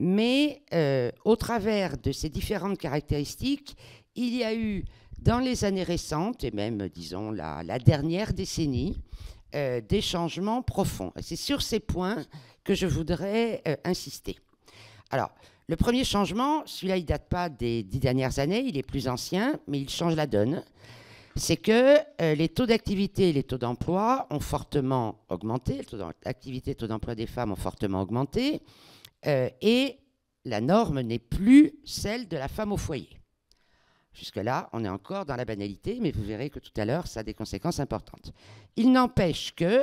Mais euh, au travers de ces différentes caractéristiques, il y a eu dans les années récentes, et même, disons, la, dernière décennie, euh, des changements profonds. C'est sur ces points que je voudrais euh, insister. Alors, le premier changement, celui-là, il ne date pas des dix dernières années, il est plus ancien, mais il change la donne c'est que euh, les taux d'activité et les taux d'emploi ont fortement augmenté, les taux d'activité et taux d'emploi des femmes ont fortement augmenté, euh, et la norme n'est plus celle de la femme au foyer. Jusque-là, on est encore dans la banalité, mais vous verrez que tout à l'heure, ça a des conséquences importantes. Il n'empêche que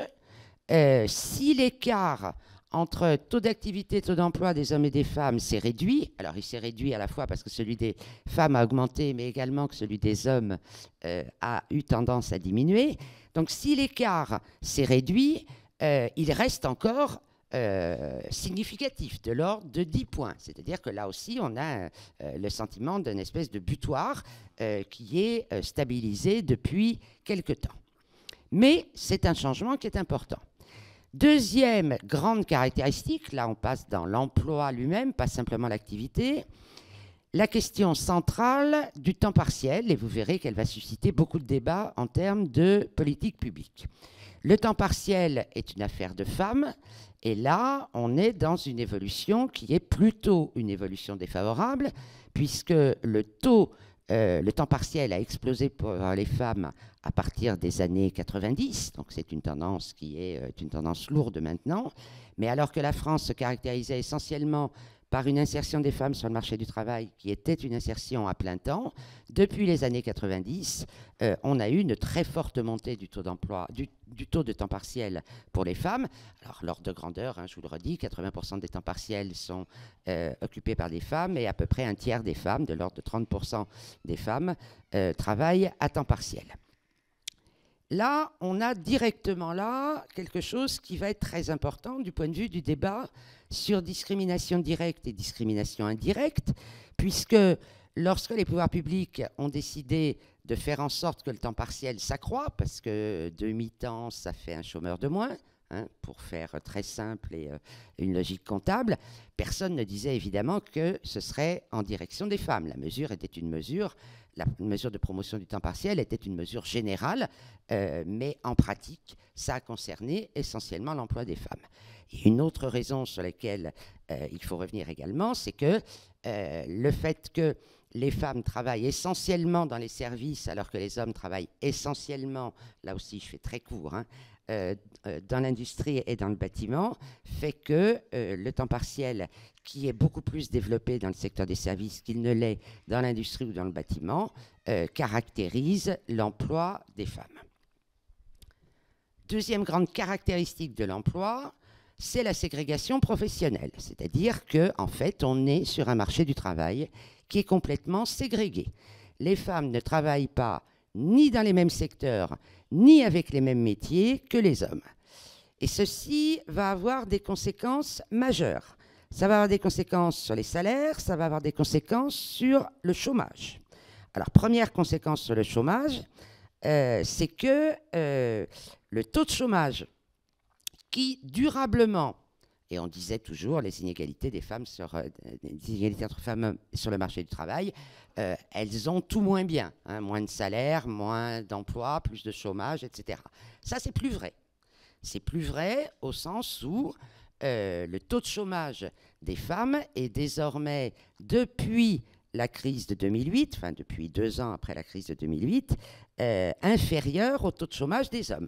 euh, si l'écart entre taux d'activité, et taux d'emploi des hommes et des femmes s'est réduit. Alors il s'est réduit à la fois parce que celui des femmes a augmenté, mais également que celui des hommes euh, a eu tendance à diminuer. Donc si l'écart s'est réduit, euh, il reste encore euh, significatif, de l'ordre de 10 points. C'est-à-dire que là aussi, on a le sentiment d'une espèce de butoir qui est stabilisé depuis quelque temps. Mais c'est un changement qui est important. Deuxième grande caractéristique, là on passe dans l'emploi lui-même, pas simplement l'activité, la question centrale du temps partiel, et vous verrez qu'elle va susciter beaucoup de débats en termes de politique publique. Le temps partiel est une affaire de femmes, et là on est dans une évolution qui est plutôt une évolution défavorable, puisque le taux euh, le temps partiel a explosé pour les femmes à partir des années 90, donc c'est une tendance qui est euh, une tendance lourde maintenant. Mais alors que la France se caractérisait essentiellement par une insertion des femmes sur le marché du travail qui était une insertion à plein temps. Depuis les années 90, euh, on a eu une très forte montée du taux d'emploi, du, taux de temps partiel pour les femmes. Alors, l'ordre de grandeur, hein, je vous le redis, 80% des temps partiels sont euh, occupés par des femmes et à peu près un tiers des femmes, de l'ordre de 30% des femmes, euh, travaillent à temps partiel. Là, on a directement là quelque chose qui va être très important du point de vue du débat sur discrimination directe et discrimination indirecte, puisque lorsque les pouvoirs publics ont décidé de faire en sorte que le temps partiel s'accroît, parce que demi-temps, ça fait un chômeur de moins, hein, pour faire très simple et euh, une logique comptable, personne ne disait évidemment que ce serait en direction des femmes. La mesure était une mesure, la mesure de promotion du temps partiel était une mesure générale, euh, mais en pratique, ça a concerné essentiellement l'emploi des femmes une autre raison sur laquelle euh, il faut revenir également, c'est que euh, le fait que les femmes travaillent essentiellement dans les services alors que les hommes travaillent essentiellement, là aussi je fais très court, hein, euh, dans l'industrie et dans le bâtiment, fait que le temps partiel, qui est beaucoup plus développé dans le secteur des services qu'il ne l'est dans l'industrie ou dans le bâtiment, caractérise l'emploi des femmes. Deuxième grande caractéristique de l'emploi, c'est la ségrégation professionnelle. C'est-à-dire que, en fait, on est sur un marché du travail qui est complètement ségrégué. Les femmes ne travaillent pas ni dans les mêmes secteurs, ni avec les mêmes métiers que les hommes. Et ceci va avoir des conséquences majeures. Ça va avoir des conséquences sur les salaires, ça va avoir des conséquences sur le chômage. Alors, première conséquence sur le chômage, euh, c'est que euh, le taux de chômage qui durablement, et on disait toujours les inégalités des femmes sur, euh, les inégalités entre femmes sur le marché du travail, euh, elles ont tout moins bien, hein. moins de salaire, moins d'emplois, plus de chômage, etc. Ça, c'est plus vrai. C'est plus vrai au sens où euh, le taux de chômage des femmes est désormais, depuis la crise de 2008, enfin depuis deux ans après la crise de 2008, inférieur au taux de chômage des hommes.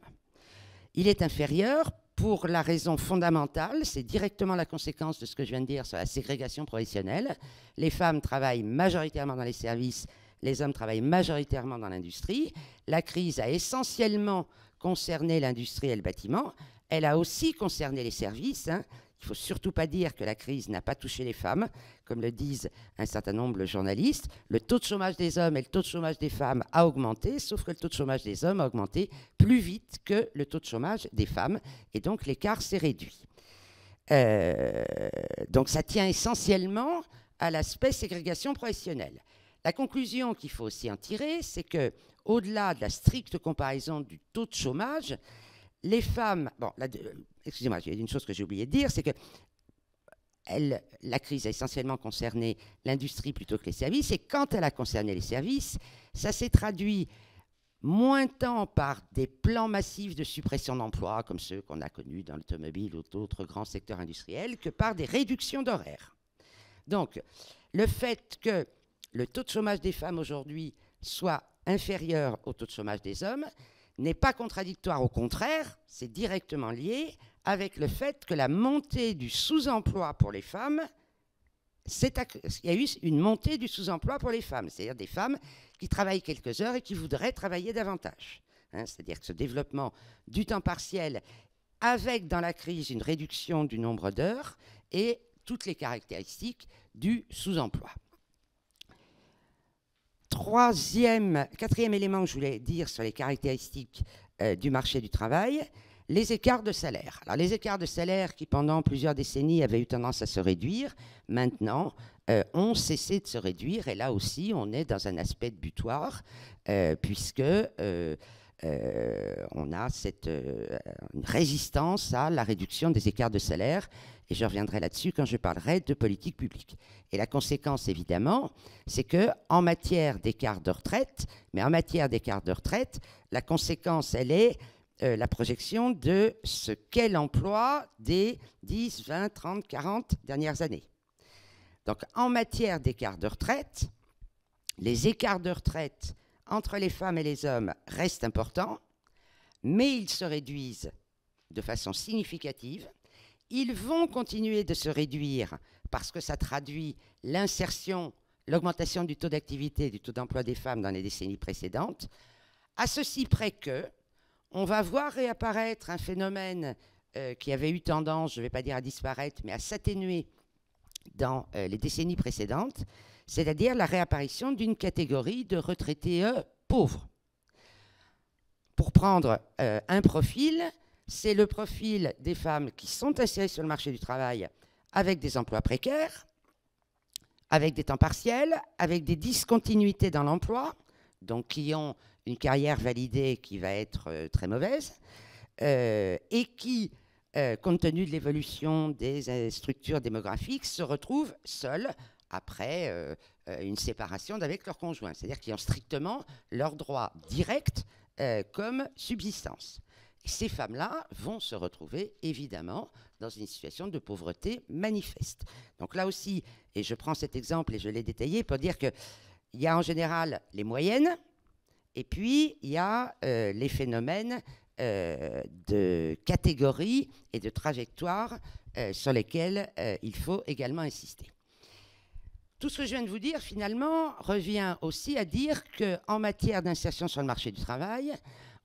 Il est inférieur pour la raison fondamentale, c'est directement la conséquence de ce que je viens de dire sur la ségrégation professionnelle. Les femmes travaillent majoritairement dans les services, les hommes travaillent majoritairement dans l'industrie. La crise a essentiellement concerné l'industrie et le bâtiment. Elle a aussi concerné les services. Hein. Il ne faut surtout pas dire que la crise n'a pas touché les femmes, comme le disent un certain nombre de journalistes. Le taux de chômage des hommes et le taux de chômage des femmes a augmenté, sauf que le taux de chômage des hommes a augmenté plus vite que le taux de chômage des femmes, et donc l'écart s'est réduit. Euh, donc ça tient essentiellement à l'aspect ségrégation professionnelle. La conclusion qu'il faut aussi en tirer, c'est que au-delà de la stricte comparaison du taux de chômage, les femmes, bon, excusez-moi, il y a une chose que j'ai oublié de dire, c'est que la crise a essentiellement concerné l'industrie plutôt que les services, et quand elle a concerné les services, ça s'est traduit moins tant par des plans massifs de suppression d'emplois, comme ceux qu'on a connus dans l'automobile ou d'autres grands secteurs industriels, que par des réductions d'horaires. Donc, le fait que le taux de chômage des femmes aujourd'hui soit inférieur au taux de chômage des hommes n'est pas contradictoire, au contraire, c'est directement lié avec le fait que la montée du sous-emploi pour les femmes, il y a eu une montée du sous-emploi pour les femmes, c'est-à-dire des femmes qui travaillent quelques heures et qui voudraient travailler davantage. Hein. c'est-à-dire que ce développement du temps partiel, avec dans la crise une réduction du nombre d'heures et toutes les caractéristiques du sous-emploi. Troisième, quatrième élément que je voulais dire sur les caractéristiques euh, du marché du travail, les écarts de salaire. Alors, les écarts de salaire qui, pendant plusieurs décennies, avaient eu tendance à se réduire, maintenant, euh, ont cessé de se réduire. Et là aussi, on est dans un aspect de butoir, euh, puisque euh, on a cette résistance à la réduction des écarts de salaire. Et je reviendrai là-dessus quand je parlerai de politique publique. Et la conséquence, évidemment, c'est que en matière d'écart de retraite, mais en matière d'écart de retraite, la conséquence, elle est euh, la projection de ce qu'est l'emploi des 10, 20, 30, 40 dernières années. Donc en matière d'écart de retraite, les écarts de retraite entre les femmes et les hommes restent importants, mais ils se réduisent de façon significative. Ils vont continuer de se réduire parce que ça traduit l'insertion, l'augmentation du taux d'activité, du taux d'emploi des femmes dans les décennies précédentes, à ceci près que on va voir réapparaître un phénomène euh, qui avait eu tendance, je ne vais pas dire à disparaître, mais à s'atténuer dans euh, les décennies précédentes, c'est-à-dire la réapparition d'une catégorie de retraités euh, pauvres. Pour prendre un profil, c'est le profil des femmes qui sont insérées sur le marché du travail avec des emplois précaires, avec des temps partiels, avec des discontinuités dans l'emploi, donc qui ont une carrière validée qui va être euh, très mauvaise euh, et qui, euh, compte tenu de l'évolution des structures démographiques, se retrouvent seules après une séparation avec leur conjoint, c'est-à-dire qui ont strictement leurs droits directs comme subsistance. Ces femmes-là vont se retrouver évidemment dans une situation de pauvreté manifeste. Donc là aussi, et je prends cet exemple et je l'ai détaillé pour dire qu'il y a en général les moyennes, et puis, il y a euh, les phénomènes euh, de catégories et de trajectoires euh, sur lesquels il faut également insister. Tout ce que je viens de vous dire, finalement, revient aussi à dire qu'en matière d'insertion sur le marché du travail,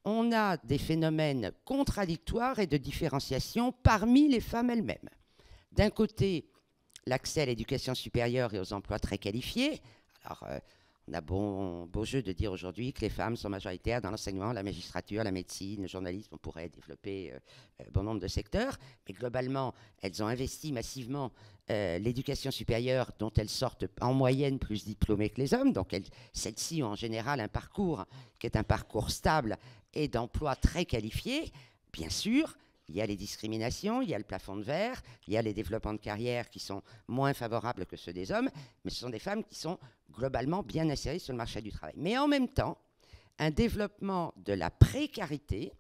on a des phénomènes contradictoires et de différenciation parmi les femmes elles-mêmes. D'un côté, l'accès à l'éducation supérieure et aux emplois très qualifiés. Alors, on a bon, beau jeu de dire aujourd'hui que les femmes sont majoritaires dans l'enseignement, la magistrature, la médecine, le journalisme. On pourrait développer euh, euh, bon nombre de secteurs, mais globalement, elles ont investi massivement euh, l'éducation supérieure, dont elles sortent en moyenne plus diplômées que les hommes. Donc, celles-ci ont en général un parcours qui est un parcours stable et d'emploi très qualifié, bien sûr il y a les discriminations, il y a le plafond de verre, il y a les développements de carrière qui sont moins favorables que ceux des hommes, mais ce sont des femmes qui sont globalement bien insérées sur le marché du travail. Mais en même temps, un développement de la précarité,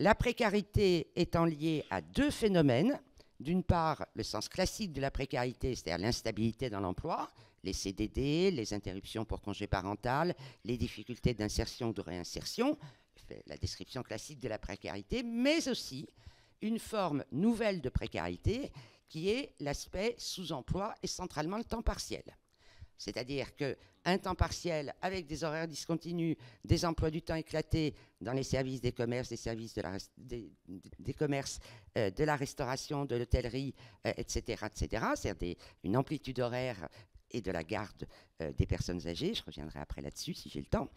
la précarité étant liée à deux phénomènes. D'une part, le sens classique de la précarité, c'est-à-dire l'instabilité dans l'emploi, les CDD, les interruptions pour congé parental, les difficultés d'insertion ou de réinsertion, la description classique de la précarité, mais aussi une forme nouvelle de précarité qui est l'aspect sous-emploi et centralement le temps partiel. C'est-à-dire qu'un temps partiel avec des horaires discontinus, des emplois du temps éclatés dans les services des commerces, des services des, commerces, euh, de la restauration, de l'hôtellerie, euh, etc., c'est-à-dire une amplitude horaire et de la garde euh, des personnes âgées, je reviendrai après là-dessus si j'ai le temps,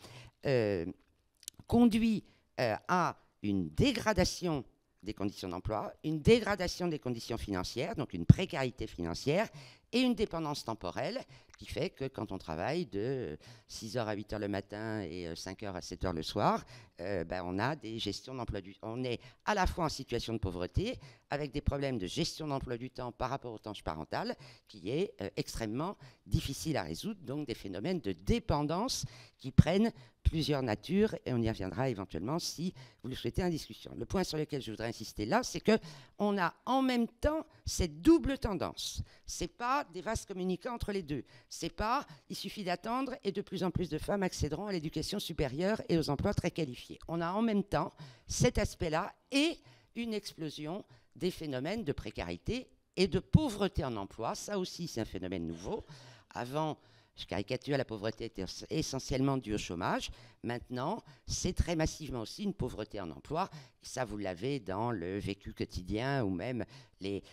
conduit euh, à une dégradation des conditions d'emploi, une dégradation des conditions financières, donc une précarité financière, et une dépendance temporelle, qui fait que quand on travaille de 6h euh, à 8h le matin et 5h euh, à 7h le soir, euh, ben, on a des gestions d'emploi du On est à la fois en situation de pauvreté, avec des problèmes de gestion d'emploi du temps par rapport au temps parental, qui est euh, extrêmement difficile à résoudre, donc des phénomènes de dépendance qui prennent plusieurs natures, et on y reviendra éventuellement si vous le souhaitez en discussion. Le point sur lequel je voudrais insister là, c'est qu'on a en même temps cette double tendance. Ce n'est pas des vastes communicants entre les deux. Ce n'est pas il suffit d'attendre et de plus en plus de femmes accéderont à l'éducation supérieure et aux emplois très qualifiés. On a en même temps cet aspect-là et une explosion des phénomènes de précarité et de pauvreté en emploi. Ça aussi, c'est un phénomène nouveau. Avant, je caricature, la pauvreté était essentiellement due au chômage. Maintenant, c'est très massivement aussi une pauvreté en emploi. ça, vous l'avez dans le vécu quotidien ou même les,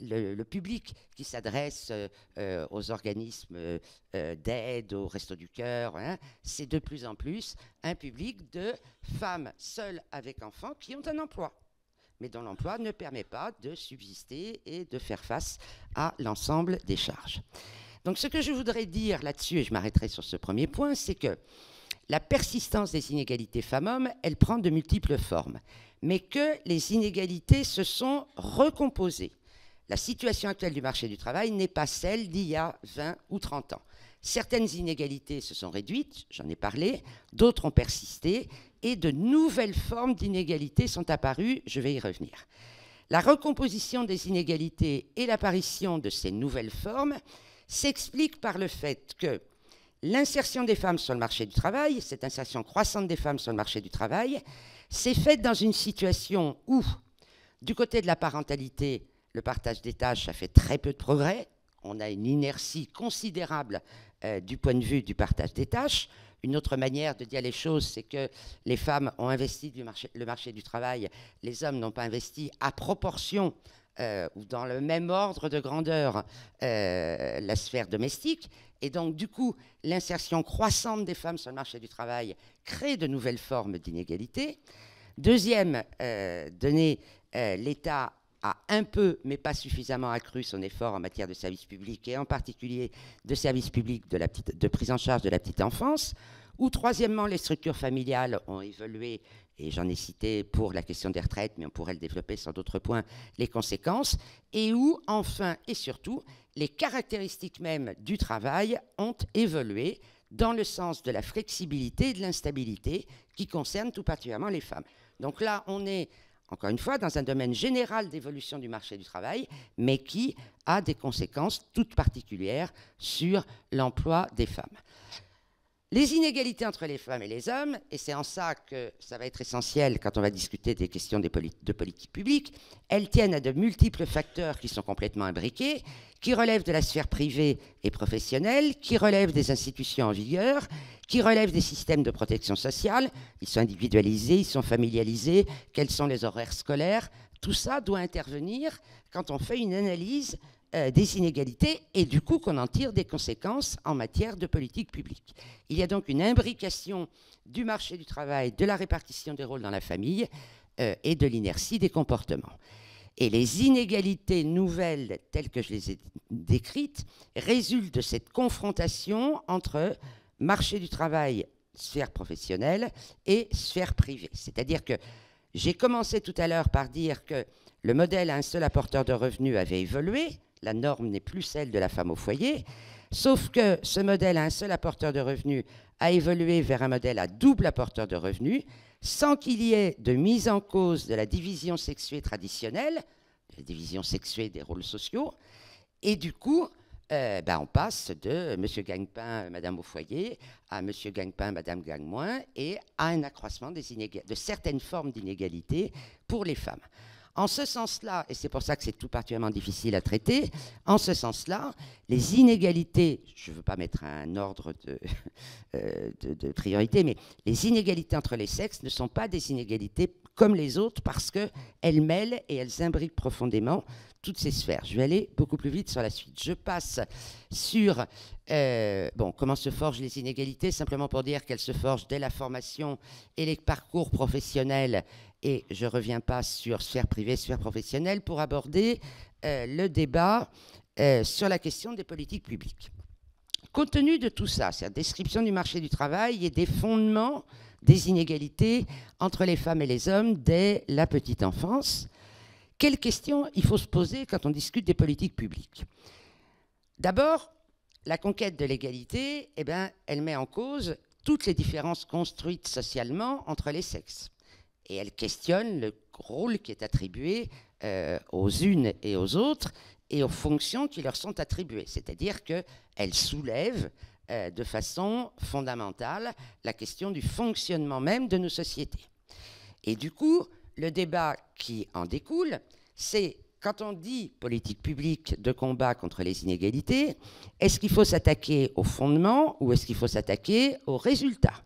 le, public qui s'adresse euh, euh, aux organismes euh, d'aide, au restos du Cœur, hein, c'est de plus en plus un public de femmes seules avec enfants qui ont un emploi, mais dont l'emploi ne permet pas de subsister et de faire face à l'ensemble des charges. Donc ce que je voudrais dire là-dessus, et je m'arrêterai sur ce premier point, c'est que la persistance des inégalités femmes-hommes, elle prend de multiples formes, mais que les inégalités se sont recomposées la situation actuelle du marché du travail n'est pas celle d'il y a 20 ou 30 ans. Certaines inégalités se sont réduites, j'en ai parlé, d'autres ont persisté et de nouvelles formes d'inégalités sont apparues, je vais y revenir. La recomposition des inégalités et l'apparition de ces nouvelles formes s'explique par le fait que l'insertion des femmes sur le marché du travail, cette insertion croissante des femmes sur le marché du travail, s'est faite dans une situation où, du côté de la parentalité, le partage des tâches a fait très peu de progrès. On a une inertie considérable euh, du point de vue du partage des tâches. Une autre manière de dire les choses, c'est que les femmes ont investi marché, le marché du travail, les hommes n'ont pas investi à proportion euh, ou dans le même ordre de grandeur euh, la sphère domestique. Et donc, du coup, l'insertion croissante des femmes sur le marché du travail crée de nouvelles formes d'inégalité. Deuxième donner donnée, l'État a un peu, mais pas suffisamment accru son effort en matière de services publics et en particulier de services publics de, prise en charge de la petite enfance. Ou troisièmement, les structures familiales ont évolué, et j'en ai cité pour la question des retraites, mais on pourrait le développer sans d'autres points, les conséquences. Et où, enfin et surtout, les caractéristiques même du travail ont évolué dans le sens de la flexibilité et de l'instabilité qui concernent tout particulièrement les femmes. Donc là, on est encore une fois, dans un domaine général d'évolution du marché du travail, mais qui a des conséquences toutes particulières sur l'emploi des femmes les inégalités entre les femmes et les hommes, et c'est en ça que ça va être essentiel quand on va discuter des questions de politique publique, elles tiennent à de multiples facteurs qui sont complètement imbriqués, qui relèvent de la sphère privée et professionnelle, qui relèvent des institutions en vigueur, qui relèvent des systèmes de protection sociale, ils sont individualisés, ils sont familialisés, quels sont les horaires scolaires, tout ça doit intervenir quand on fait une analyse euh, des inégalités et du coup qu'on en tire des conséquences en matière de politique publique. Il y a donc une imbrication du marché du travail, de la répartition des rôles dans la famille euh, et de l'inertie des comportements. Et les inégalités nouvelles, telles que je les ai décrites, résultent de cette confrontation entre marché du travail, sphère professionnelle et sphère privée. C'est-à-dire que j'ai commencé tout à l'heure par dire que le modèle à un seul apporteur de revenus avait évolué, la norme n'est plus celle de la femme au foyer, sauf que ce modèle à un seul apporteur de revenus a évolué vers un modèle à double apporteur de revenus, sans qu'il y ait de mise en cause de la division sexuée traditionnelle, la division sexuée des rôles sociaux, et du coup, euh, ben, on passe de Monsieur Gagnepin, Madame au foyer, à Monsieur Gagnepin, Madame gagne et à un accroissement de certaines formes d'inégalité pour les femmes. En ce sens-là, et c'est pour ça que c'est tout particulièrement difficile à traiter, en ce sens-là, les inégalités, je ne veux pas mettre un ordre (laughs) euh, de, priorité, mais les inégalités entre les sexes ne sont pas des inégalités comme les autres parce qu'elles mêlent et elles imbriquent profondément toutes ces sphères. Je vais aller beaucoup plus vite sur la suite. Je passe sur euh, bon, comment se forgent les inégalités, simplement pour dire qu'elles se forgent dès la formation et les parcours professionnels et je ne reviens pas sur sphère privée, sphère professionnelle, pour aborder euh, le débat euh, sur la question des politiques publiques. Compte tenu de tout ça, c'est la description du marché du travail et des fondements des inégalités entre les femmes et les hommes dès la petite enfance, quelles questions il faut se poser quand on discute des politiques publiques D'abord, la conquête de l'égalité, eh ben, elle met en cause toutes les différences construites socialement entre les sexes et elle questionne le rôle qui est attribué euh, aux unes et aux autres et aux fonctions qui leur sont attribuées. C'est-à-dire qu'elles soulève euh, de façon fondamentale la question du fonctionnement même de nos sociétés. Et du coup, le débat qui en découle, c'est quand on dit politique publique de combat contre les inégalités, est-ce qu'il faut s'attaquer aux fondements ou est-ce qu'il faut s'attaquer aux résultats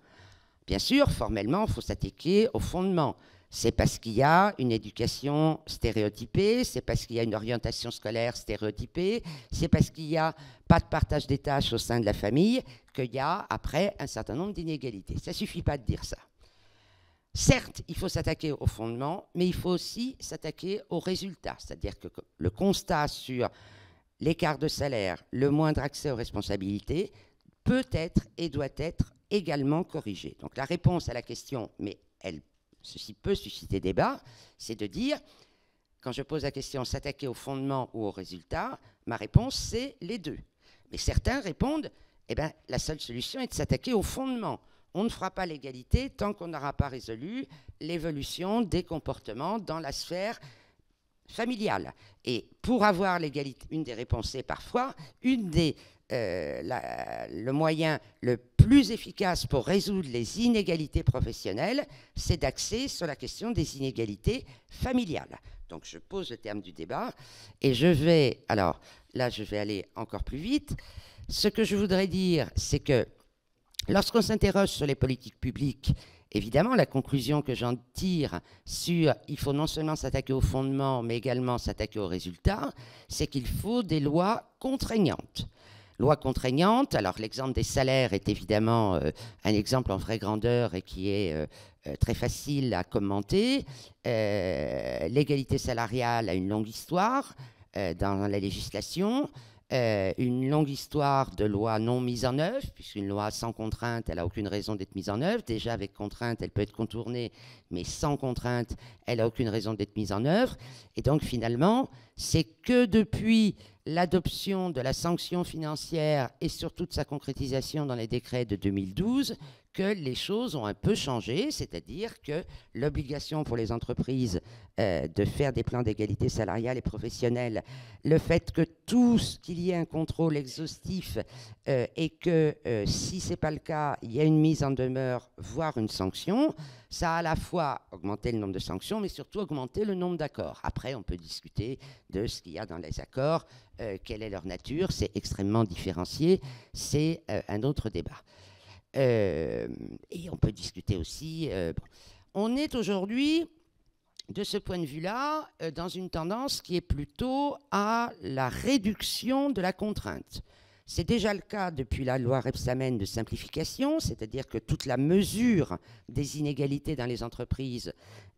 Bien sûr, formellement, il faut s'attaquer au fondement. C'est parce qu'il y a une éducation stéréotypée, c'est parce qu'il y a une orientation scolaire stéréotypée, c'est parce qu'il n'y a pas de partage des tâches au sein de la famille qu'il y a après un certain nombre d'inégalités. Ça ne suffit pas de dire ça. Certes, il faut s'attaquer au fondement, mais il faut aussi s'attaquer aux résultats, c'est-à-dire que le constat sur l'écart de salaire, le moindre accès aux responsabilités peut être et doit être également corrigée. Donc la réponse à la question, mais elle, ceci peut susciter débat, c'est de dire, quand je pose la question s'attaquer au fondement ou au résultat, ma réponse c'est les deux. Mais certains répondent, eh bien, la seule solution est de s'attaquer au fondement. On ne fera pas l'égalité tant qu'on n'aura pas résolu l'évolution des comportements dans la sphère familiale. Et pour avoir l'égalité, une des réponses est parfois, une des euh, le moyen le plus efficace pour résoudre les inégalités professionnelles, c'est d'axer sur la question des inégalités familiales. Donc je pose le terme du débat et je vais, alors là je vais aller encore plus vite. Ce que je voudrais dire, c'est que lorsqu'on s'interroge sur les politiques publiques, évidemment la conclusion que j'en tire sur il faut non seulement s'attaquer aux fondements, mais également s'attaquer aux résultats, c'est qu'il faut des lois contraignantes loi contraignante. Alors l'exemple des salaires est évidemment euh, un exemple en vraie grandeur et qui est euh, euh, très facile à commenter. L'égalité salariale a une longue histoire dans la législation. Euh, une longue histoire de loi non mise en œuvre, puisqu'une loi sans contrainte, elle n'a aucune raison d'être mise en œuvre. Déjà, avec contrainte, elle peut être contournée, mais sans contrainte, elle n'a aucune raison d'être mise en œuvre. Et donc, finalement, c'est que depuis l'adoption de la sanction financière et surtout de sa concrétisation dans les décrets de 2012 que les choses ont un peu changé, c'est-à-dire que l'obligation pour les entreprises euh, de faire des plans d'égalité salariale et professionnelle, le fait que ce qu'il y ait un contrôle exhaustif euh, et que euh, si c'est pas le cas, il y a une mise en demeure, voire une sanction, ça a à la fois augmenté le nombre de sanctions, mais surtout augmenté le nombre d'accords. Après, on peut discuter de ce qu'il y a dans les accords, quelle est leur nature, c'est extrêmement différencié, c'est un autre débat. Euh, et on peut discuter aussi. Euh, on est aujourd'hui, de ce point de vue-là, euh, dans une tendance qui est plutôt à la réduction de la contrainte. C'est déjà le cas depuis la loi Repsamen de simplification, c'est-à-dire que toute la mesure des inégalités dans les entreprises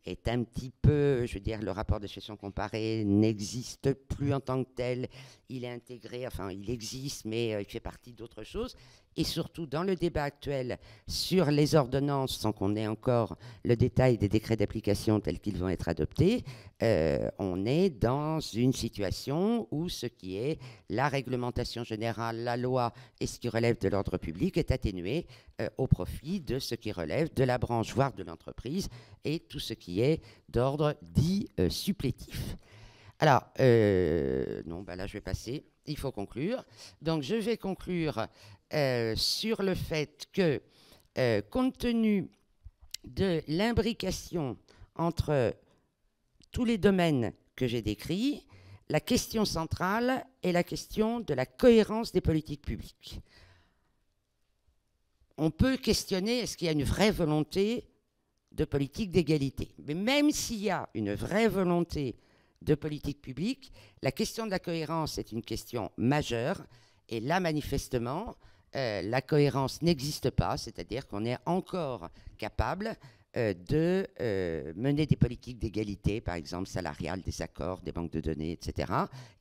est un petit peu, je veux dire, le rapport de gestion comparée n'existe plus en tant que tel il est intégré, enfin il existe, mais euh, il fait partie d'autres choses. Et surtout, dans le débat actuel sur les ordonnances, sans qu'on ait encore le détail des décrets d'application tels qu'ils vont être adoptés, euh, on est dans une situation où ce qui est la réglementation générale, la loi et ce qui relève de l'ordre public est atténué euh, au profit de ce qui relève de la branche, voire de l'entreprise, et tout ce qui est d'ordre dit supplétif. Alors, euh, non, bah là, je vais passer. Il faut conclure. Donc, je vais conclure euh, sur le fait que, euh, compte tenu de l'imbrication entre tous les domaines que j'ai décrits, la question centrale est la question de la cohérence des politiques publiques. On peut questionner est-ce qu'il y a une vraie volonté de politique d'égalité. Mais même s'il y a une vraie volonté de politique publique. La question de la cohérence est une question majeure. Et là, manifestement, euh, la cohérence n'existe pas, c'est-à-dire qu'on est encore capable euh, de euh, mener des politiques d'égalité, par exemple salariale, des accords, des banques de données, etc.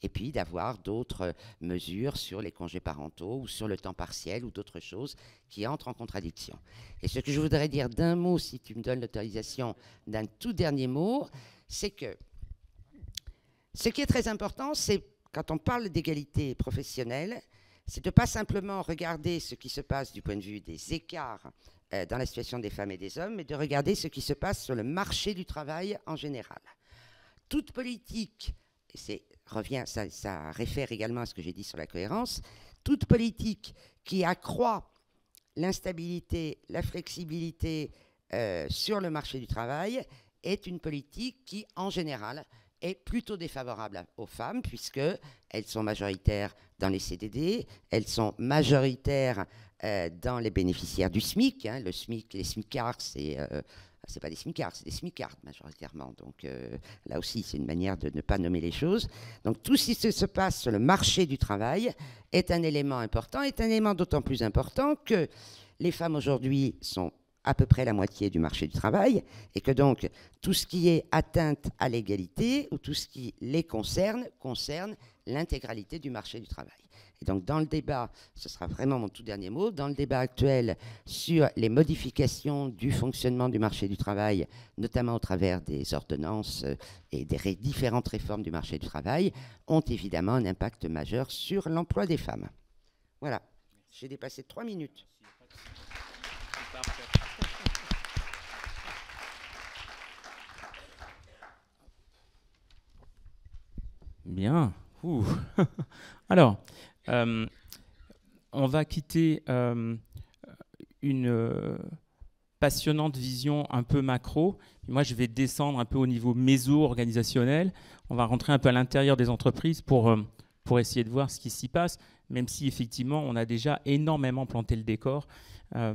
Et puis d'avoir d'autres mesures sur les congés parentaux ou sur le temps partiel ou d'autres choses qui entrent en contradiction. Et ce que je voudrais dire d'un mot, si tu me donnes l'autorisation d'un tout dernier mot, c'est que ce qui est très important, c'est quand on parle d'égalité professionnelle, c'est de ne pas simplement regarder ce qui se passe du point de vue des écarts euh, dans la situation des femmes et des hommes, mais de regarder ce qui se passe sur le marché du travail en général. Toute politique, et ça, réfère également à ce que j'ai dit sur la cohérence, toute politique qui accroît l'instabilité, la flexibilité euh, sur le marché du travail est une politique qui, en général, est plutôt défavorable aux femmes, puisque elles sont majoritaires dans les CDD, elles sont majoritaires euh, dans les bénéficiaires du SMIC. Hein. le SMIC, les SMICards, c'est euh, c'est pas des SMICards, c'est des SMICards majoritairement. Donc euh, là aussi, c'est une manière de ne pas nommer les choses. Donc tout ce qui se passe sur le marché du travail est un élément important, est un élément d'autant plus important que les femmes aujourd'hui sont à peu près la moitié du marché du travail, et que donc tout ce qui est atteinte à l'égalité ou tout ce qui les concerne concerne l'intégralité du marché du travail. Et donc dans le débat, ce sera vraiment mon tout dernier mot, dans le débat actuel sur les modifications du fonctionnement du marché du travail, notamment au travers des ordonnances euh, et des différentes réformes du marché du travail, ont évidemment un impact majeur sur l'emploi des femmes. Voilà, j'ai dépassé trois minutes. Bien. (laughs) Alors, euh, on va quitter euh, une euh, passionnante vision un peu macro. Moi, je vais descendre un peu au niveau méso-organisationnel. On va rentrer un peu à l'intérieur des entreprises pour, pour essayer de voir ce qui s'y passe, même si effectivement, on a déjà énormément planté le décor de,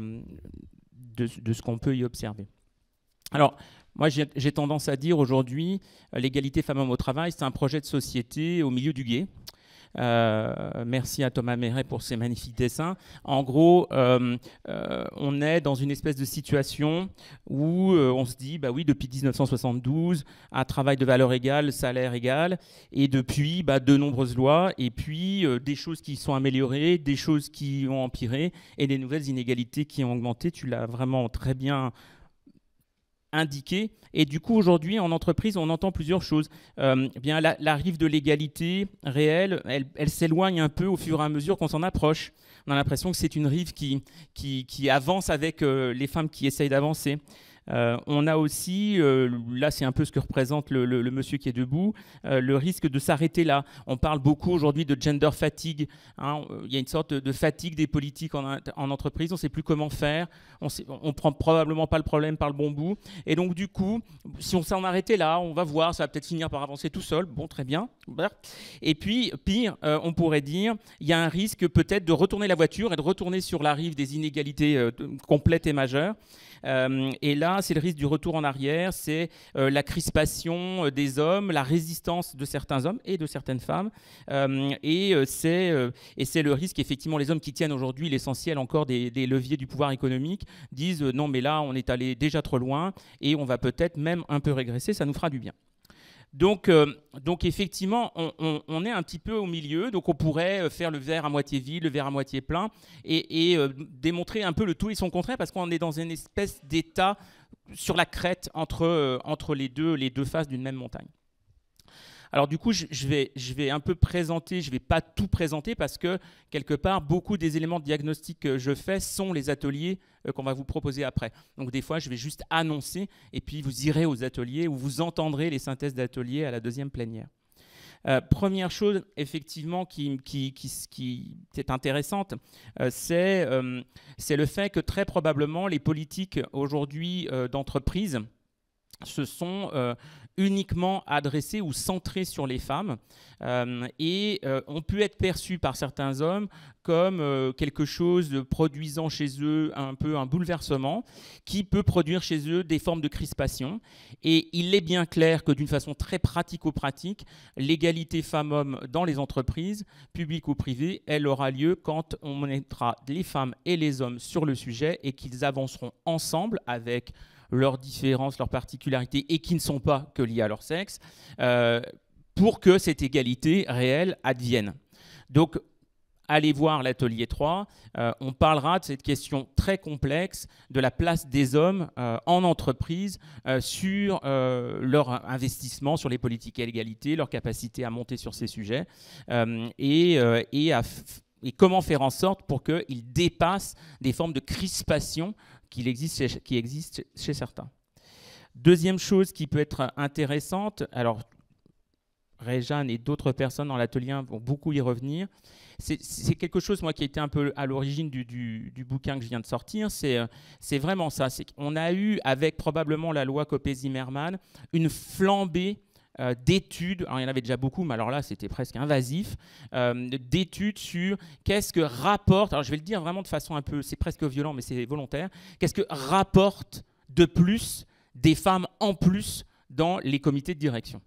ce qu'on peut y observer. Alors, moi, j'ai tendance à dire aujourd'hui, euh, l'égalité femmes-hommes au travail, c'est un projet de société au milieu du guet. Euh, merci à Thomas Méret pour ses magnifiques dessins. En gros, euh, on est dans une espèce de situation où on se dit, bah oui, depuis 1972, un travail de valeur égale, salaire égal, et depuis, bah, de nombreuses lois, et puis des choses qui sont améliorées, des choses qui ont empiré, et des nouvelles inégalités qui ont augmenté. Tu l'as vraiment très bien indiqué. Et du coup, aujourd'hui, en entreprise, on entend plusieurs choses. Euh, bien, la, rive de l'égalité réelle, elle, s'éloigne un peu au fur et à mesure qu'on s'en approche. On a l'impression que c'est une rive qui, qui, avance avec euh, les femmes qui essayent d'avancer. Euh, on a aussi, euh, là c'est un peu ce que représente le, monsieur qui est debout, euh, le risque de s'arrêter là. On parle beaucoup aujourd'hui de gender fatigue. Hein. Il y a une sorte de fatigue des politiques en, entreprise. On ne sait plus comment faire. On ne prend probablement pas le problème par le bon bout. Et donc du coup, si on s'en arrêtait là, on va voir, ça va peut-être finir par avancer tout seul. Bon, très bien. Et puis, pire, on pourrait dire, il y a un risque peut-être de retourner la voiture et de retourner sur la rive des inégalités complètes et majeures. Euh, et là, c'est le risque du retour en arrière, c'est euh, la crispation euh, des hommes, la résistance de certains hommes et de certaines femmes. et c'est le risque, effectivement, les hommes qui tiennent aujourd'hui l'essentiel encore des, leviers du pouvoir économique disent non, mais là, on est allé déjà trop loin et on va peut-être même un peu régresser, ça nous fera du bien. Donc, euh, donc effectivement, on, est un petit peu au milieu, donc on pourrait euh, faire le verre à moitié vide, le verre à moitié plein, et, euh, démontrer un peu le tout et son contraire, parce qu'on est dans une espèce d'état sur la crête entre, entre les, deux, les deux faces d'une même montagne. Alors du coup, je, vais, un peu présenter, je ne vais pas tout présenter parce que quelque part, beaucoup des éléments de diagnostic que je fais sont les ateliers euh, qu'on va vous proposer après. Donc des fois, je vais juste annoncer et puis vous irez aux ateliers où vous entendrez les synthèses d'ateliers à la deuxième plénière. Euh, première chose, effectivement, qui, est intéressante, euh, c'est le fait que très probablement les politiques aujourd'hui d'entreprise se sont uniquement adressé ou centrés sur les femmes euh, et euh, ont pu être perçus par certains hommes comme euh, quelque chose de produisant chez eux un peu un bouleversement qui peut produire chez eux des formes de crispation. Et il est bien clair que d'une façon très pratico-pratique, l'égalité femmes-hommes dans les entreprises, publiques ou privées, elle aura lieu quand on mettra les femmes et les hommes sur le sujet et qu'ils avanceront ensemble avec leurs différences, leurs particularités et qui ne sont pas que liées à leur sexe, euh, pour que cette égalité réelle advienne. Donc, allez voir l'atelier 3. Euh, on parlera de cette question très complexe de la place des hommes euh, en entreprise sur leur investissement, sur les politiques à l'égalité, leur capacité à monter sur ces sujets et, et, et comment faire en sorte pour qu'ils dépassent des formes de crispation qui existe chez, qui existe chez certains. Deuxième chose qui peut être intéressante, alors Réjeanne et d'autres personnes dans l'atelier vont beaucoup y revenir. C'est quelque chose, moi, qui a été un peu à l'origine du, bouquin que je viens de sortir. C'est euh, vraiment ça. c'est On a eu, avec probablement la loi Copé-Zimmermann, une flambée euh, d'études, alors hein, il y en avait déjà beaucoup, mais alors là c'était presque invasif, euh, d'études sur qu'est-ce que rapporte, alors je vais le dire vraiment de façon un peu, c'est presque violent, mais c'est volontaire, qu'est-ce que rapporte de plus des femmes en plus dans les comités de direction.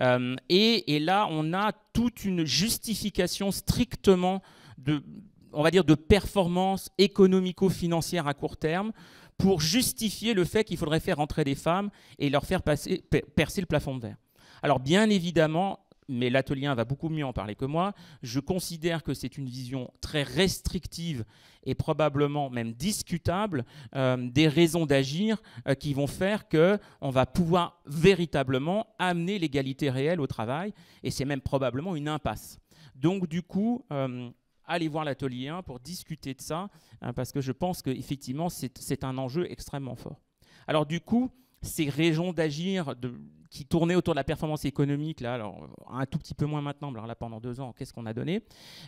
Euh, et, là, on a toute une justification strictement de, on va dire, de performance économico-financière à court terme pour justifier le fait qu'il faudrait faire rentrer des femmes et leur faire passer, percer le plafond de verre. Alors bien évidemment, mais l'atelier va beaucoup mieux en parler que moi, je considère que c'est une vision très restrictive et probablement même discutable euh, des raisons d'agir euh, qui vont faire que on va pouvoir véritablement amener l'égalité réelle au travail et c'est même probablement une impasse. Donc du coup, euh, allez voir l'atelier pour discuter de ça hein, parce que je pense qu'effectivement c'est un enjeu extrêmement fort. Alors du coup, ces raisons d'agir de qui tournait autour de la performance économique, là, alors, un tout petit peu moins maintenant, là, pendant deux ans, qu'est-ce qu'on a donné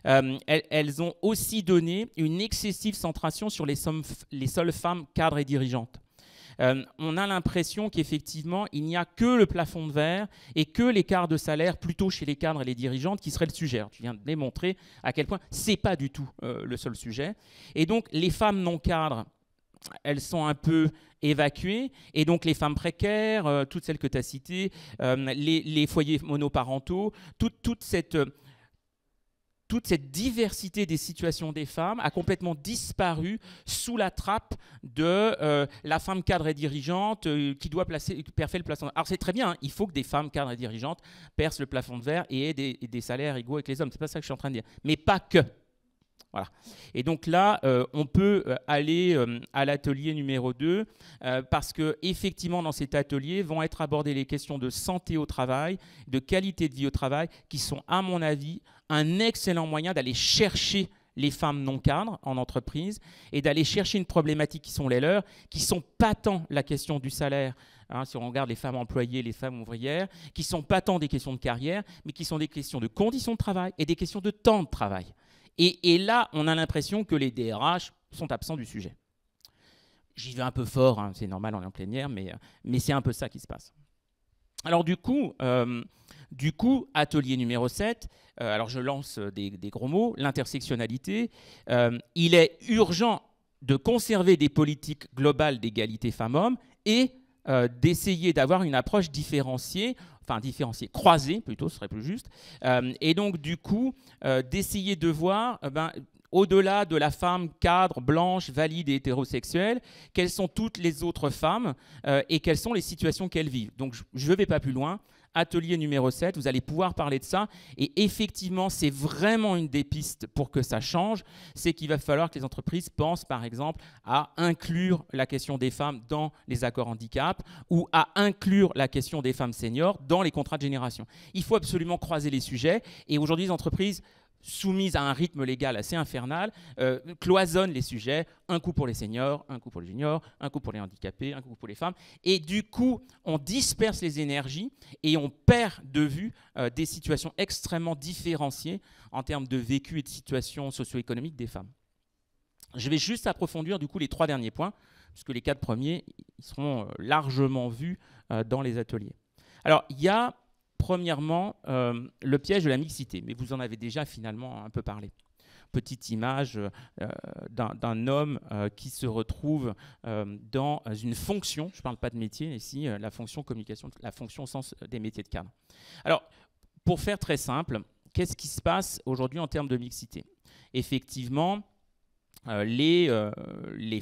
euh, elles, ont aussi donné une excessive centration sur les, sommes, les seules femmes cadres et dirigeantes. Euh, on a l'impression qu'effectivement, il n'y a que le plafond de verre et que l'écart de salaire, plutôt chez les cadres et les dirigeantes, qui serait le sujet. tu viens de démontrer à quel point ce n'est pas du tout euh, le seul sujet. Et donc, les femmes non cadres elles sont un peu évacuées. Et donc les femmes précaires, euh, toutes celles que tu as citées, euh, les, foyers monoparentaux, toute, cette... Euh, toute cette diversité des situations des femmes a complètement disparu sous la trappe de la femme cadre et dirigeante qui doit placer, percer le plafond. Alors c'est très bien, hein, il faut que des femmes cadres et dirigeantes percent le plafond de verre et aient des, des salaires égaux avec les hommes. C'est pas ça que je suis en train de dire. Mais pas que. Et donc là, euh, on peut euh, aller euh, à l'atelier numéro 2 parce que effectivement, dans cet atelier vont être abordées les questions de santé au travail, de qualité de vie au travail, qui sont, à mon avis, un excellent moyen d'aller chercher les femmes non cadres en entreprise et d'aller chercher une problématique qui sont les leurs, qui sont pas tant la question du salaire, hein, si on regarde les femmes employées, les femmes ouvrières, qui sont pas tant des questions de carrière, mais qui sont des questions de conditions de travail et des questions de temps de travail. Et, là, on a l'impression que les DRH sont absents du sujet. J'y vais un peu fort, hein, c'est normal, on est en plénière, mais, euh, mais c'est un peu ça qui se passe. Alors du coup, euh, atelier numéro 7, euh, alors je lance des, gros mots, l'intersectionnalité, il est urgent de conserver des politiques globales d'égalité femmes-hommes et euh, d'essayer d'avoir une approche différenciée, enfin différenciée, croisée plutôt, ce serait plus juste, euh, et donc du coup euh, d'essayer de voir ben, au-delà de la femme cadre, blanche, valide et hétérosexuelle, quelles sont toutes les autres femmes et quelles sont les situations qu'elles vivent. Donc je ne vais pas plus loin, atelier numéro 7, vous allez pouvoir parler de ça. Et effectivement, c'est vraiment une des pistes pour que ça change, c'est qu'il va falloir que les entreprises pensent, par exemple, à inclure la question des femmes dans les accords handicap ou à inclure la question des femmes seniors dans les contrats de génération. Il faut absolument croiser les sujets. Et aujourd'hui, les entreprises soumise à un rythme légal assez infernal, euh, cloisonne les sujets, un coup pour les seniors, un coup pour les juniors, un coup pour les handicapés, un coup pour les femmes, et du coup, on disperse les énergies et on perd de vue euh, des situations extrêmement différenciées en termes de vécu et de situation socio-économique des femmes. Je vais juste approfondir du coup les trois derniers points, puisque les quatre premiers ils seront euh, largement vus dans les ateliers. Alors, il y a Premièrement, euh, le piège de la mixité, mais vous en avez déjà finalement un peu parlé. Petite image euh, d'un homme euh, qui se retrouve dans une fonction, je ne parle pas de métier ici, la fonction communication, la fonction au sens des métiers de cadre. Alors, pour faire très simple, qu'est-ce qui se passe aujourd'hui en termes de mixité Effectivement, les,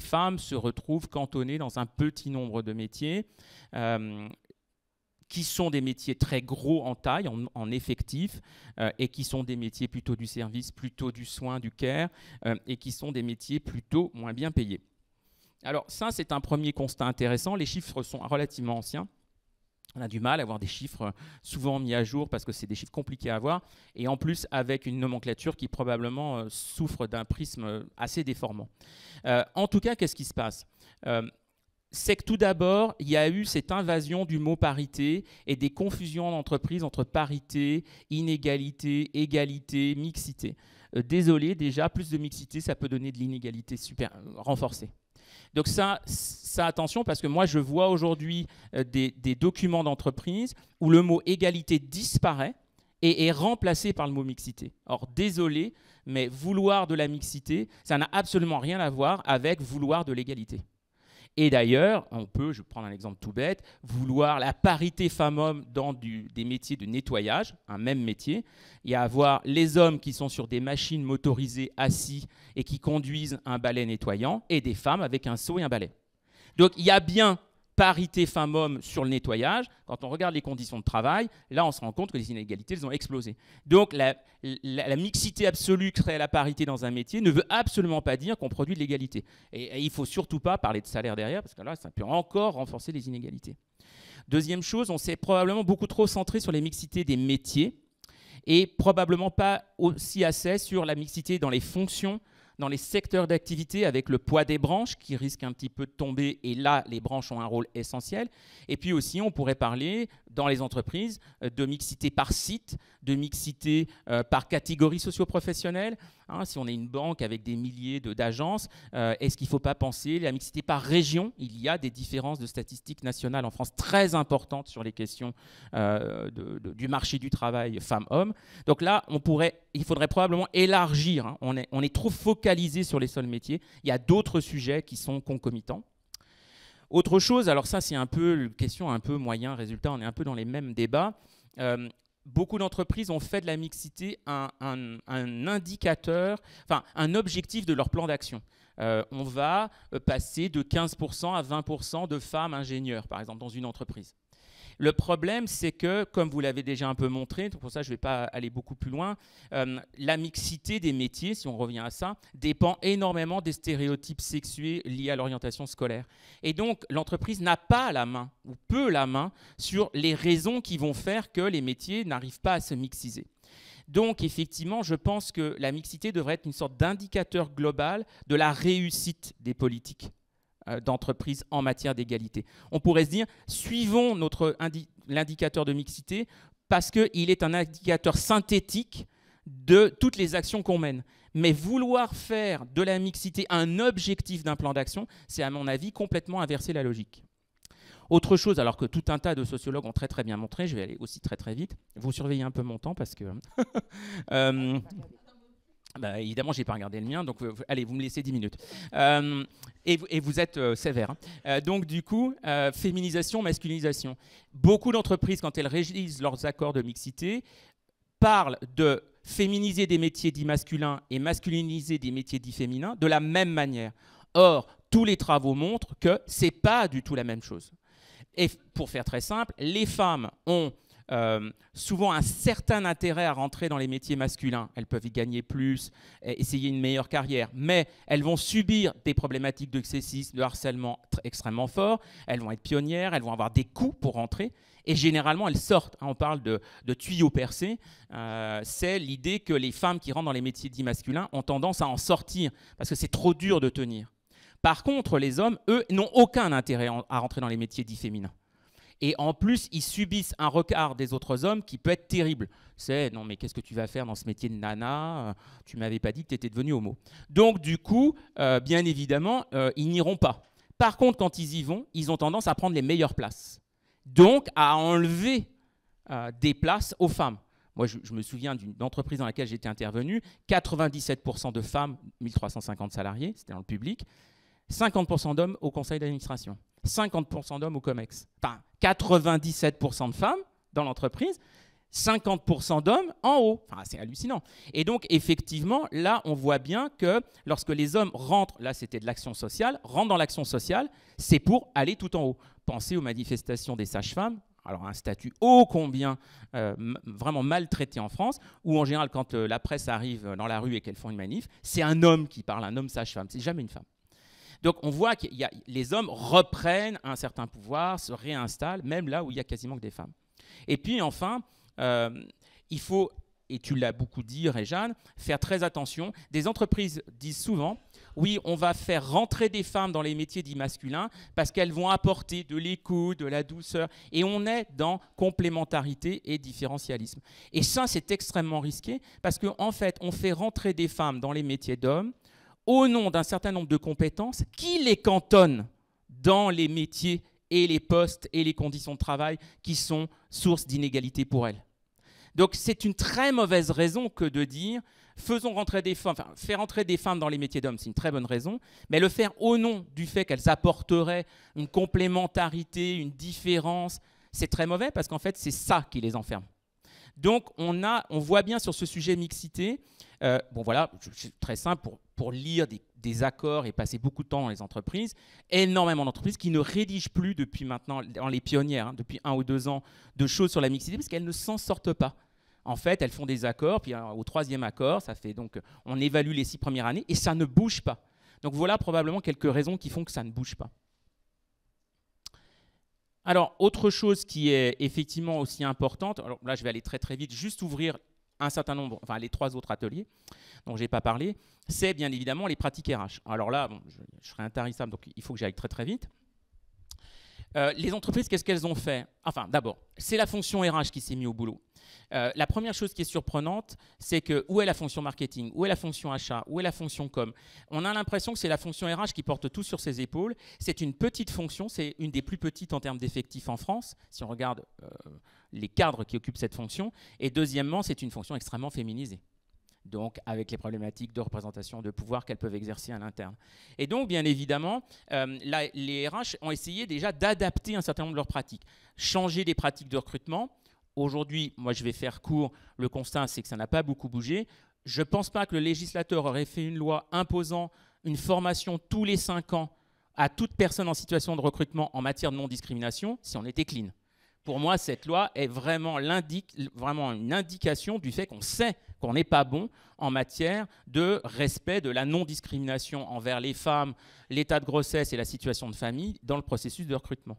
femmes se retrouvent cantonnées dans un petit nombre de métiers qui sont des métiers très gros en taille, en, effectif, euh, et qui sont des métiers plutôt du service, plutôt du soin, du care, euh, et qui sont des métiers plutôt moins bien payés. Alors ça, c'est un premier constat intéressant. Les chiffres sont relativement anciens. On a du mal à avoir des chiffres souvent mis à jour parce que c'est des chiffres compliqués à avoir. Et en plus, avec une nomenclature qui probablement euh, souffre d'un prisme assez déformant. en tout cas, qu'est-ce qui se passe c'est que tout d'abord, il y a eu cette invasion du mot parité et des confusions en entreprise entre parité, inégalité, égalité, mixité. Euh, désolé, déjà, plus de mixité, ça peut donner de l'inégalité super euh, renforcée. Donc ça, attention, parce que moi, je vois aujourd'hui euh, des, des, documents d'entreprise où le mot égalité disparaît et est remplacé par le mot mixité. Or, désolé, mais vouloir de la mixité, ça n'a absolument rien à voir avec vouloir de l'égalité. Et d'ailleurs, on peut, je vais prendre un exemple tout bête, vouloir la parité femmes-hommes dans des métiers de nettoyage, un même métier, et avoir les hommes qui sont sur des machines motorisées assis et qui conduisent un balai nettoyant, et des femmes avec un seau et un balai. Donc il y a bien parité femme homme sur le nettoyage, quand on regarde les conditions de travail, là on se rend compte que les inégalités, elles ont explosé. Donc la, mixité absolue que à la parité dans un métier ne veut absolument pas dire qu'on produit de l'égalité. Et, il il faut surtout pas parler de salaire derrière, parce que là, ça peut encore renforcer les inégalités. Deuxième chose, on s'est probablement beaucoup trop centré sur les mixités des métiers et probablement pas aussi assez sur la mixité dans les fonctions dans les secteurs d'activité avec le poids des branches qui risquent un petit peu de tomber et là les branches ont un rôle essentiel. Et puis aussi on pourrait parler dans les entreprises, euh, de mixité par site, de mixité euh, par catégorie socioprofessionnelle. Hein, si on est une banque avec des milliers d'agences, de, euh, est-ce qu'il ne faut pas penser la mixité par région Il y a des différences de statistiques nationales en France très importantes sur les questions du marché du travail femmes-hommes. Donc là, on pourrait, il faudrait probablement élargir. Hein. on, est, on est trop focalisé sur les seuls métiers. Il y a d'autres sujets qui sont concomitants. Autre chose, alors ça c'est un peu une question un peu moyen, résultat, on est un peu dans les mêmes débats. Euh, beaucoup d'entreprises ont fait de la mixité un, indicateur, enfin un objectif de leur plan d'action. Euh, on va euh, passer de 15% à 20% de femmes ingénieurs, par exemple, dans une entreprise. Le problème, c'est que, comme vous l'avez déjà un peu montré, pour ça je ne vais pas aller beaucoup plus loin, euh, la mixité des métiers, si on revient à ça, dépend énormément des stéréotypes sexués liés à l'orientation scolaire. Et donc, l'entreprise n'a pas la main, ou peu la main, sur les raisons qui vont faire que les métiers n'arrivent pas à se mixiser. Donc effectivement, je pense que la mixité devrait être une sorte d'indicateur global de la réussite des politiques. Euh, d'entreprise en matière d'égalité. On pourrait se dire, suivons notre l'indicateur de mixité parce qu'il est un indicateur synthétique de toutes les actions qu'on mène. Mais vouloir faire de la mixité un objectif d'un plan d'action, c'est à mon avis complètement inverser la logique. Autre chose, alors que tout un tas de sociologues ont très très bien montré, je vais aller aussi très très vite, vous surveillez un peu mon temps parce que... (laughs) Euh, bah, évidemment, j'ai pas regardé le mien, donc euh, allez, vous me laissez 10 minutes. Euh, et, et, vous êtes euh, sévère. Hein. donc, du coup, féminisation, masculinisation. Beaucoup d'entreprises, quand elles régissent leurs accords de mixité, parlent de féminiser des métiers dits masculins et masculiniser des métiers dits féminins de la même manière. Or, tous les travaux montrent que c'est pas du tout la même chose. Et pour faire très simple, les femmes ont euh, souvent un certain intérêt à rentrer dans les métiers masculins. Elles peuvent y gagner plus, essayer une meilleure carrière, mais elles vont subir des problématiques de sexisme, de harcèlement extrêmement fort, Elles vont être pionnières, elles vont avoir des coûts pour rentrer. Et généralement, elles sortent. Hein, on parle de, tuyaux percés. Euh, c'est l'idée que les femmes qui rentrent dans les métiers dits masculins ont tendance à en sortir parce que c'est trop dur de tenir. Par contre, les hommes, eux, n'ont aucun intérêt à rentrer dans les métiers dits féminins. Et en plus, ils subissent un regard des autres hommes qui peut être terrible. C'est non, mais qu'est-ce que tu vas faire dans ce métier de nana Tu m'avais pas dit que tu étais devenu homo. Donc, du coup, euh, bien évidemment, euh, ils n'iront pas. Par contre, quand ils y vont, ils ont tendance à prendre les meilleures places. Donc, à enlever euh, des places aux femmes. Moi, je, me souviens d'une entreprise dans laquelle j'étais intervenu, 97% de femmes, 1350 salariés, c'était dans le public, 50% d'hommes au conseil d'administration, 50% d'hommes au COMEX, enfin 97% de femmes dans l'entreprise, 50% d'hommes en haut. Enfin, c'est hallucinant. Et donc, effectivement, là, on voit bien que lorsque les hommes rentrent, là, c'était de l'action sociale, rentrent dans l'action sociale, c'est pour aller tout en haut. Pensez aux manifestations des sages-femmes. Alors, un statut ô combien euh, vraiment maltraité en France, où en général, quand euh, la presse arrive euh, dans la rue et qu'elles font une manif, c'est un homme qui parle, un homme sage-femme, c'est jamais une femme. Donc on voit que les hommes reprennent un certain pouvoir, se réinstallent, même là où il y a quasiment que des femmes. Et puis enfin, euh, il faut, et tu l'as beaucoup dit, Réjeanne, faire très attention. Des entreprises disent souvent, oui, on va faire rentrer des femmes dans les métiers dits masculins parce qu'elles vont apporter de l'écho, de la douceur. Et on est dans complémentarité et différentialisme. Et ça, c'est extrêmement risqué parce qu'en fait, on fait rentrer des femmes dans les métiers d'hommes au nom d'un certain nombre de compétences qui les cantonnent dans les métiers et les postes et les conditions de travail qui sont source d'inégalité pour elles. Donc c'est une très mauvaise raison que de dire faisons rentrer des femmes, enfin, faire entrer des femmes dans les métiers d'hommes, c'est une très bonne raison, mais le faire au nom du fait qu'elles apporteraient une complémentarité, une différence, c'est très mauvais parce qu'en fait c'est ça qui les enferme. Donc on, a, on voit bien sur ce sujet mixité, euh, bon voilà, c'est très simple pour pour lire des, accords et passer beaucoup de temps dans les entreprises. Énormément d'entreprises qui ne rédigent plus depuis maintenant, dans les pionnières, hein, depuis un ou deux ans, de choses sur la mixité parce qu'elles ne s'en sortent pas. En fait, elles font des accords, puis hein, au troisième accord, ça fait donc on évalue les six premières années et ça ne bouge pas. Donc voilà probablement quelques raisons qui font que ça ne bouge pas. Alors, autre chose qui est effectivement aussi importante, alors là je vais aller très très vite, juste ouvrir un certain nombre, enfin les trois autres ateliers dont je n'ai pas parlé, c'est bien évidemment les pratiques RH. Alors là, je, je serai intarissable, donc il faut que j'aille très très vite. Euh, les entreprises, qu'est-ce qu'elles ont fait Enfin, d'abord, c'est la fonction RH qui s'est mise au boulot. Euh, la première chose qui est surprenante, c'est que où est la fonction marketing, où est la fonction achat, où est la fonction com On a l'impression que c'est la fonction RH qui porte tout sur ses épaules. C'est une petite fonction, c'est une des plus petites en termes d'effectifs en France, si on regarde euh, les cadres qui occupent cette fonction. Et deuxièmement, c'est une fonction extrêmement féminisée donc avec les problématiques de représentation de pouvoir qu'elles peuvent exercer à l'interne. Et donc, bien évidemment, euh, les RH ont essayé déjà d'adapter un certain nombre de leurs pratiques, changer des pratiques de recrutement. Aujourd'hui, moi je vais faire court, le constat c'est que ça n'a pas beaucoup bougé. Je ne pense pas que le législateur aurait fait une loi imposant une formation tous les 5 ans à toute personne en situation de recrutement en matière de non-discrimination si on était clean. Pour moi, cette loi est vraiment, vraiment une indication du fait qu'on sait qu'on n'est pas bon en matière de respect de la non-discrimination envers les femmes, l'état de grossesse et la situation de famille dans le processus de recrutement.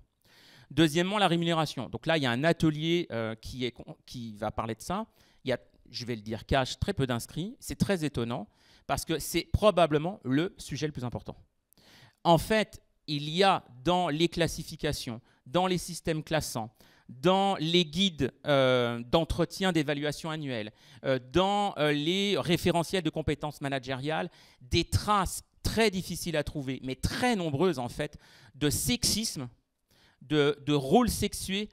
Deuxièmement, la rémunération. Donc là, il y a un atelier euh, qui, est, qui va parler de ça. Il y a, je vais le dire cash, très peu d'inscrits. C'est très étonnant parce que c'est probablement le sujet le plus important. En fait, il y a dans les classifications, dans les systèmes classants, dans les guides euh, d'entretien d'évaluation annuelle, euh, dans euh, les référentiels de compétences managériales, des traces très difficiles à trouver, mais très nombreuses en fait, de sexisme, de, rôles sexués,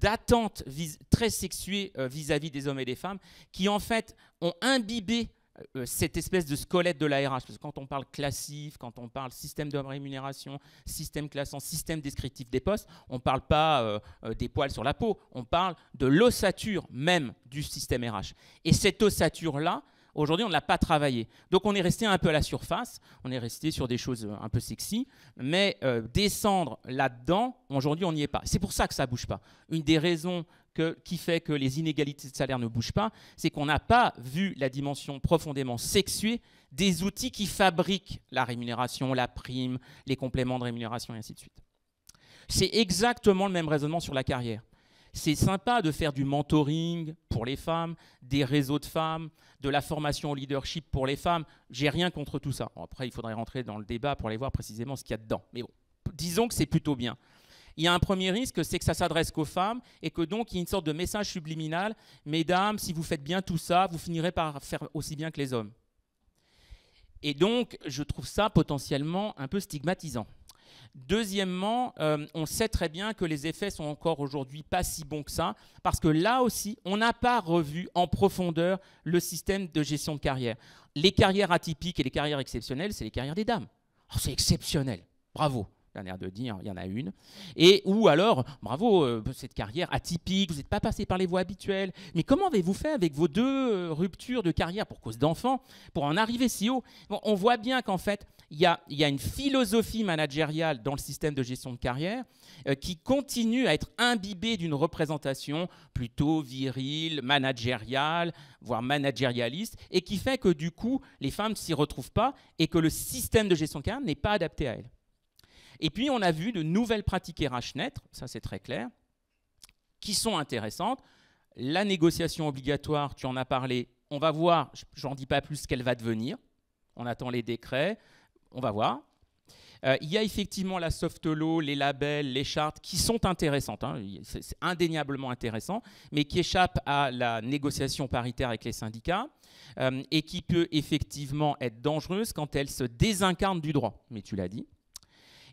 d'attentes très sexuées vis à -vis des hommes et des femmes, qui en fait ont imbibé euh, cette espèce de squelette de la RH. Parce que quand on parle classif, quand on parle système de rémunération, système classant, système descriptif des postes, on ne parle pas euh, euh, des poils sur la peau, on parle de l'ossature même du système RH. Et cette ossature-là, Aujourd'hui, on ne l'a pas travaillé. Donc on est resté un peu à la surface, on est resté sur des choses euh, un peu sexy, mais euh, descendre là-dedans, aujourd'hui, on n'y est pas. C'est pour ça que ça ne bouge pas. Une des raisons que, qui fait que les inégalités de salaire ne bougent pas, c'est qu'on n'a pas vu la dimension profondément sexuée des outils qui fabriquent la rémunération, la prime, les compléments de rémunération et ainsi de suite. C'est exactement le même raisonnement sur la carrière. C'est sympa de faire du mentoring pour les femmes, des réseaux de femmes, de la formation au leadership pour les femmes. J'ai rien contre tout ça. Après, il faudrait rentrer dans le débat pour aller voir précisément ce qu'il y a dedans. Mais bon, disons que c'est plutôt bien. Il y a un premier risque, c'est que ça s'adresse qu'aux femmes et que donc il y a une sorte de message subliminal. Mesdames, si vous faites bien tout ça, vous finirez par faire aussi bien que les hommes. Et donc, je trouve ça potentiellement un peu stigmatisant. Deuxièmement, euh, on sait très bien que les effets sont encore aujourd'hui pas si bons que ça, parce que là aussi, on n'a pas revu en profondeur le système de gestion de carrière. Les carrières atypiques et les carrières exceptionnelles, c'est les carrières des dames. Oh, c'est exceptionnel, bravo de dire, il y en a une. Et ou alors, bravo, euh, cette carrière atypique, vous n'êtes pas passé par les voies habituelles. Mais comment avez-vous fait avec vos deux euh, ruptures de carrière pour cause d'enfants, pour en arriver si haut On voit bien qu'en fait, il y a, une philosophie managériale dans le système de gestion de carrière euh, qui continue à être imbibée d'une représentation plutôt virile, managériale, voire managérialiste, et qui fait que du coup, les femmes ne s'y retrouvent pas et que le système de gestion de carrière n'est pas adapté à elles. Et puis, on a vu de nouvelles pratiques RH naître, ça c'est très clair, qui sont intéressantes. La négociation obligatoire, tu en as parlé, on va voir, j'en dis pas plus qu'elle va devenir, on attend les décrets, on va voir. Euh, il y a effectivement la soft law, les labels, les chartes qui sont intéressantes, hein. c'est indéniablement intéressant, mais qui échappent à la négociation paritaire avec les syndicats euh, et qui peut effectivement être dangereuse quand elle se désincarne du droit, mais tu l'as dit.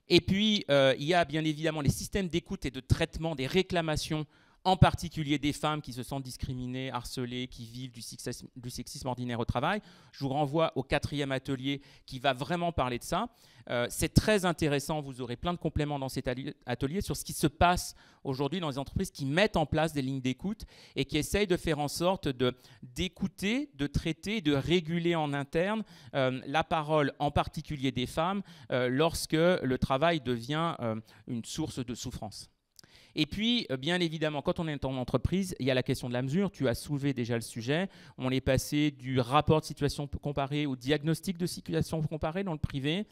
Et puis, euh, il y a bien évidemment les systèmes d'écoute et de traitement des réclamations en particulier des femmes qui se sentent discriminées, harcelées, qui vivent du sexisme, ordinaire au travail. Je vous renvoie au quatrième atelier qui va vraiment parler de ça. Euh, c'est très intéressant, vous aurez plein de compléments dans cet atelier sur ce qui se passe aujourd'hui dans les entreprises qui mettent en place des lignes d'écoute et qui essayent de faire en sorte de, d'écouter, de traiter, de réguler en interne euh, la parole, en particulier des femmes, euh, lorsque le travail devient une source de souffrance. Et puis, euh, bien évidemment, quand on est en entreprise, il y a la question de la mesure. Tu as soulevé déjà le sujet. On est passé du rapport de situation comparée au diagnostic de situation comparée dans le privé.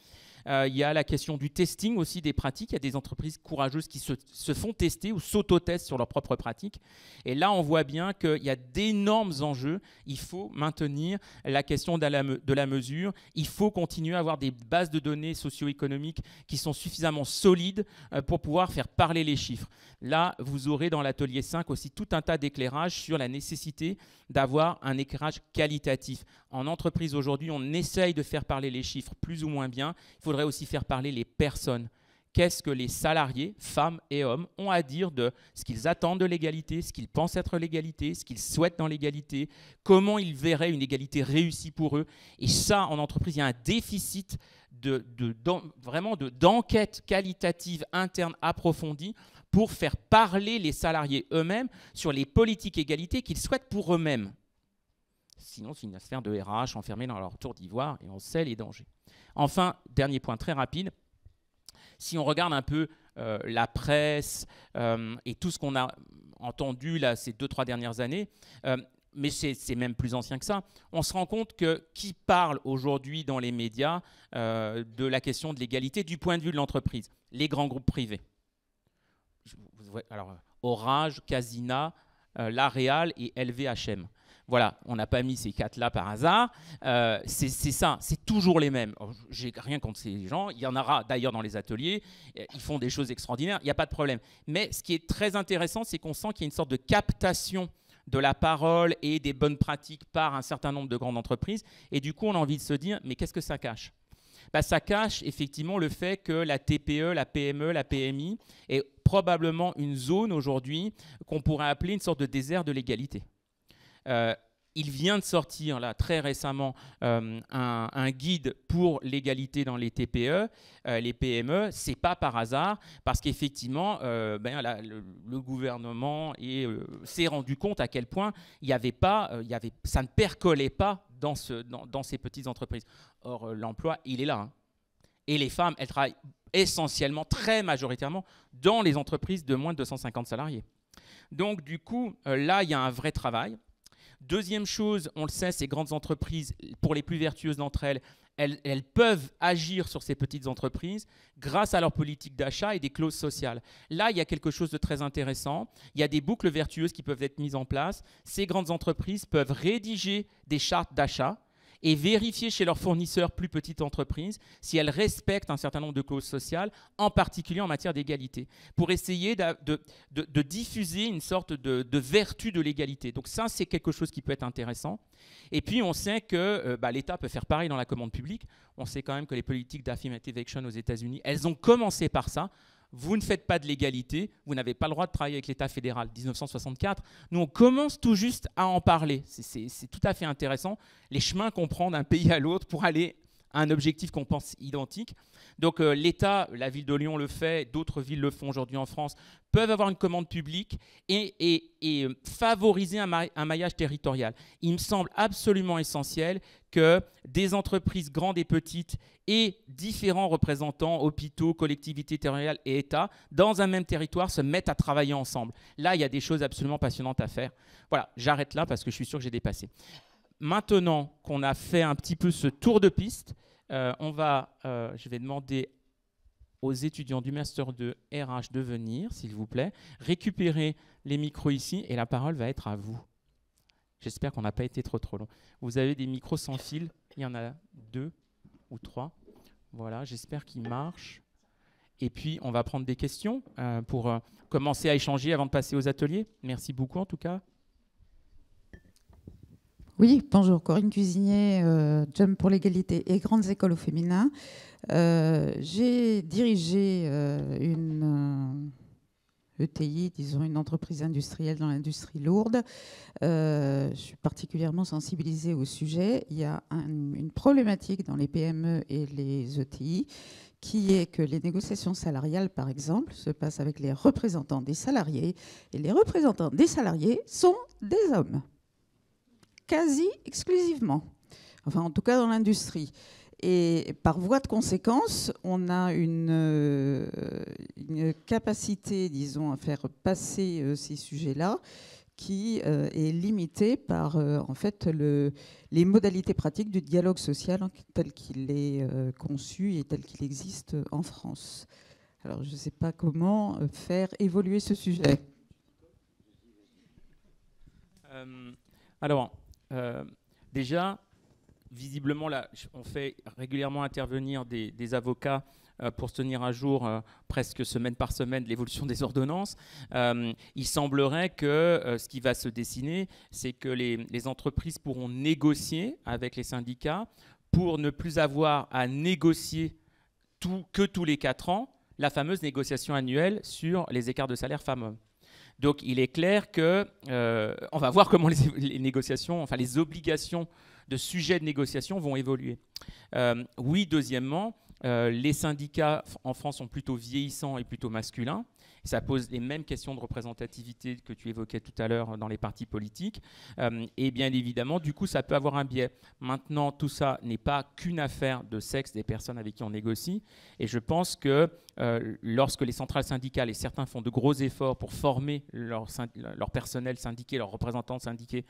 Euh, il y a la question du testing aussi des pratiques. Il y a des entreprises courageuses qui se, font tester ou s'auto-testent sur leurs propres pratiques. Et là, on voit bien qu'il y a d'énormes enjeux. Il faut maintenir la question de la, de la mesure. Il faut continuer à avoir des bases de données socio-économiques qui sont suffisamment solides euh, pour pouvoir faire parler les chiffres. Là, vous aurez dans l'atelier 5 aussi tout un tas d'éclairages sur la nécessité d'avoir un éclairage qualitatif. En entreprise aujourd'hui, on essaye de faire parler les chiffres plus ou moins bien. Il voudrais aussi faire parler les personnes. Qu'est-ce que les salariés, femmes et hommes, ont à dire de ce qu'ils attendent de l'égalité, ce qu'ils pensent être l'égalité, ce qu'ils souhaitent dans l'égalité, comment ils verraient une égalité réussie pour eux. Et ça, en entreprise, il y a un déficit de, vraiment d'enquête qualitative interne approfondie pour faire parler les salariés eux-mêmes sur les politiques égalité qu'ils souhaitent pour eux-mêmes. Sinon, c'est une sphère de RH enfermée dans leur tour d'ivoire et on sait les dangers. Enfin, dernier point très rapide, si on regarde un peu euh, la presse euh, et tout ce qu'on a entendu là, ces deux, trois dernières années, euh, mais c'est même plus ancien que ça, on se rend compte que qui parle aujourd'hui dans les médias de la question de l'égalité du point de vue de l'entreprise Les grands groupes privés. alors, Orage, Casina, La L'Aréal et LVHM. Voilà, on n'a pas mis ces quatre-là par hasard. Euh, c'est ça, c'est toujours les mêmes. Oh, j'ai rien contre ces gens. Il y en aura d'ailleurs dans les ateliers. Euh, ils font des choses extraordinaires. Il n'y a pas de problème. Mais ce qui est très intéressant, c'est qu'on sent qu'il y a une sorte de captation de la parole et des bonnes pratiques par un certain nombre de grandes entreprises. Et du coup, on a envie de se dire, mais qu'est-ce que ça cache bah, Ça cache effectivement le fait que la TPE, la PME, la PMI est probablement une zone aujourd'hui qu'on pourrait appeler une sorte de désert de l'égalité. Euh, il vient de sortir là très récemment euh, un, guide pour l'égalité dans les TPE, euh, les PME. C'est pas par hasard parce qu'effectivement, ben, le, gouvernement s'est rendu compte à quel point il avait pas, avait, ça ne percolait pas dans, ce, dans, ces petites entreprises. Or l'emploi, il est là. Hein. Et les femmes, elles travaillent essentiellement, très majoritairement, dans les entreprises de moins de 250 salariés. Donc du coup, là, il y a un vrai travail. Deuxième chose, on le sait, ces grandes entreprises, pour les plus vertueuses d'entre elles, elles, peuvent agir sur ces petites entreprises grâce à leur politique d'achat et des clauses sociales. Là, il y a quelque chose de très intéressant. Il y a des boucles vertueuses qui peuvent être mises en place. Ces grandes entreprises peuvent rédiger des chartes d'achat et vérifier chez leurs fournisseurs plus petites entreprises si elles respectent un certain nombre de clauses sociales, en particulier en matière d'égalité, pour essayer de, diffuser une sorte de, vertu de l'égalité. Donc ça, c'est quelque chose qui peut être intéressant. Et puis, on sait que euh, bah, l'État peut faire pareil dans la commande publique. On sait quand même que les politiques d'affirmative action aux États-Unis, elles ont commencé par ça vous ne faites pas de l'égalité, vous n'avez pas le droit de travailler avec l'État fédéral. 1964, nous on commence tout juste à en parler. C'est tout à fait intéressant, les chemins qu'on prend d'un (laughs) pays à l'autre pour aller un objectif qu'on pense identique. Donc euh, l'État, la ville de Lyon le fait, d'autres villes le font aujourd'hui en France, peuvent avoir une commande publique et, euh, favoriser un, maillage territorial. Il me semble absolument essentiel que des entreprises grandes et petites et différents représentants, hôpitaux, collectivités territoriales et États, dans un même territoire, se mettent à travailler ensemble. Là, il y a des choses absolument passionnantes à faire. Voilà, j'arrête là parce que je suis sûr que j'ai dépassé maintenant qu'on a fait un petit peu ce tour de piste, euh, on va, euh, je vais demander aux étudiants du Master 2 RH de venir, s'il vous plaît, récupérer les micros ici et la parole va être à vous. J'espère qu'on n'a pas été trop trop long. Vous avez des micros sans fil, il y en a deux ou trois. Voilà, j'espère qu'ils marchent. Et puis, on va prendre des questions euh, pour commencer à échanger avant de passer aux ateliers. Merci beaucoup en tout cas. Oui, bonjour, Corinne Cuisinier, euh, Jump pour l'égalité et Grandes écoles au féminin. Euh, j'ai dirigé euh, une ETI, e disons une entreprise industrielle dans l'industrie lourde. je suis particulièrement sensibilisée au sujet. Il y a une problématique dans les PME et les ETI qui est que les négociations salariales, par exemple, se passent avec les représentants des salariés, et les représentants des salariés sont des hommes quasi exclusivement, enfin en tout cas dans l'industrie. Et par voie de conséquence, on a une, euh, une capacité, disons, à faire passer euh, ces sujets-là qui euh, est limitée par en fait le, les modalités pratiques du dialogue social hein, tel qu'il est conçu et tel qu'il existe en France. Alors je ne sais pas comment faire évoluer ce sujet. alors, euh, déjà, visiblement, là, on fait régulièrement intervenir des, avocats euh, pour se tenir à jour euh, presque semaine par semaine l'évolution (laughs) des ordonnances. il semblerait que ce qui va se dessiner, c'est que les, entreprises pourront négocier avec les syndicats pour ne plus avoir à négocier que tous les quatre ans la fameuse négociation annuelle sur les écarts de salaire femmes donc il est clair que euh, on va voir comment (laughs) les, négociations, enfin les obligations de sujets de négociation vont évoluer. Euh, oui, deuxièmement, euh, les syndicats en France sont plutôt vieillissants et plutôt masculins. Ça pose les mêmes questions de représentativité que tu évoquais tout à l'heure euh, dans les partis politiques. Euh, et bien évidemment, du coup, ça peut avoir un biais. Maintenant, tout ça n'est pas qu'une affaire de sexe des personnes avec qui on négocie. Et je pense que euh, lorsque les centrales syndicales et certains font de gros efforts pour former leur, personnel syndiqué, leurs représentants syndiqués,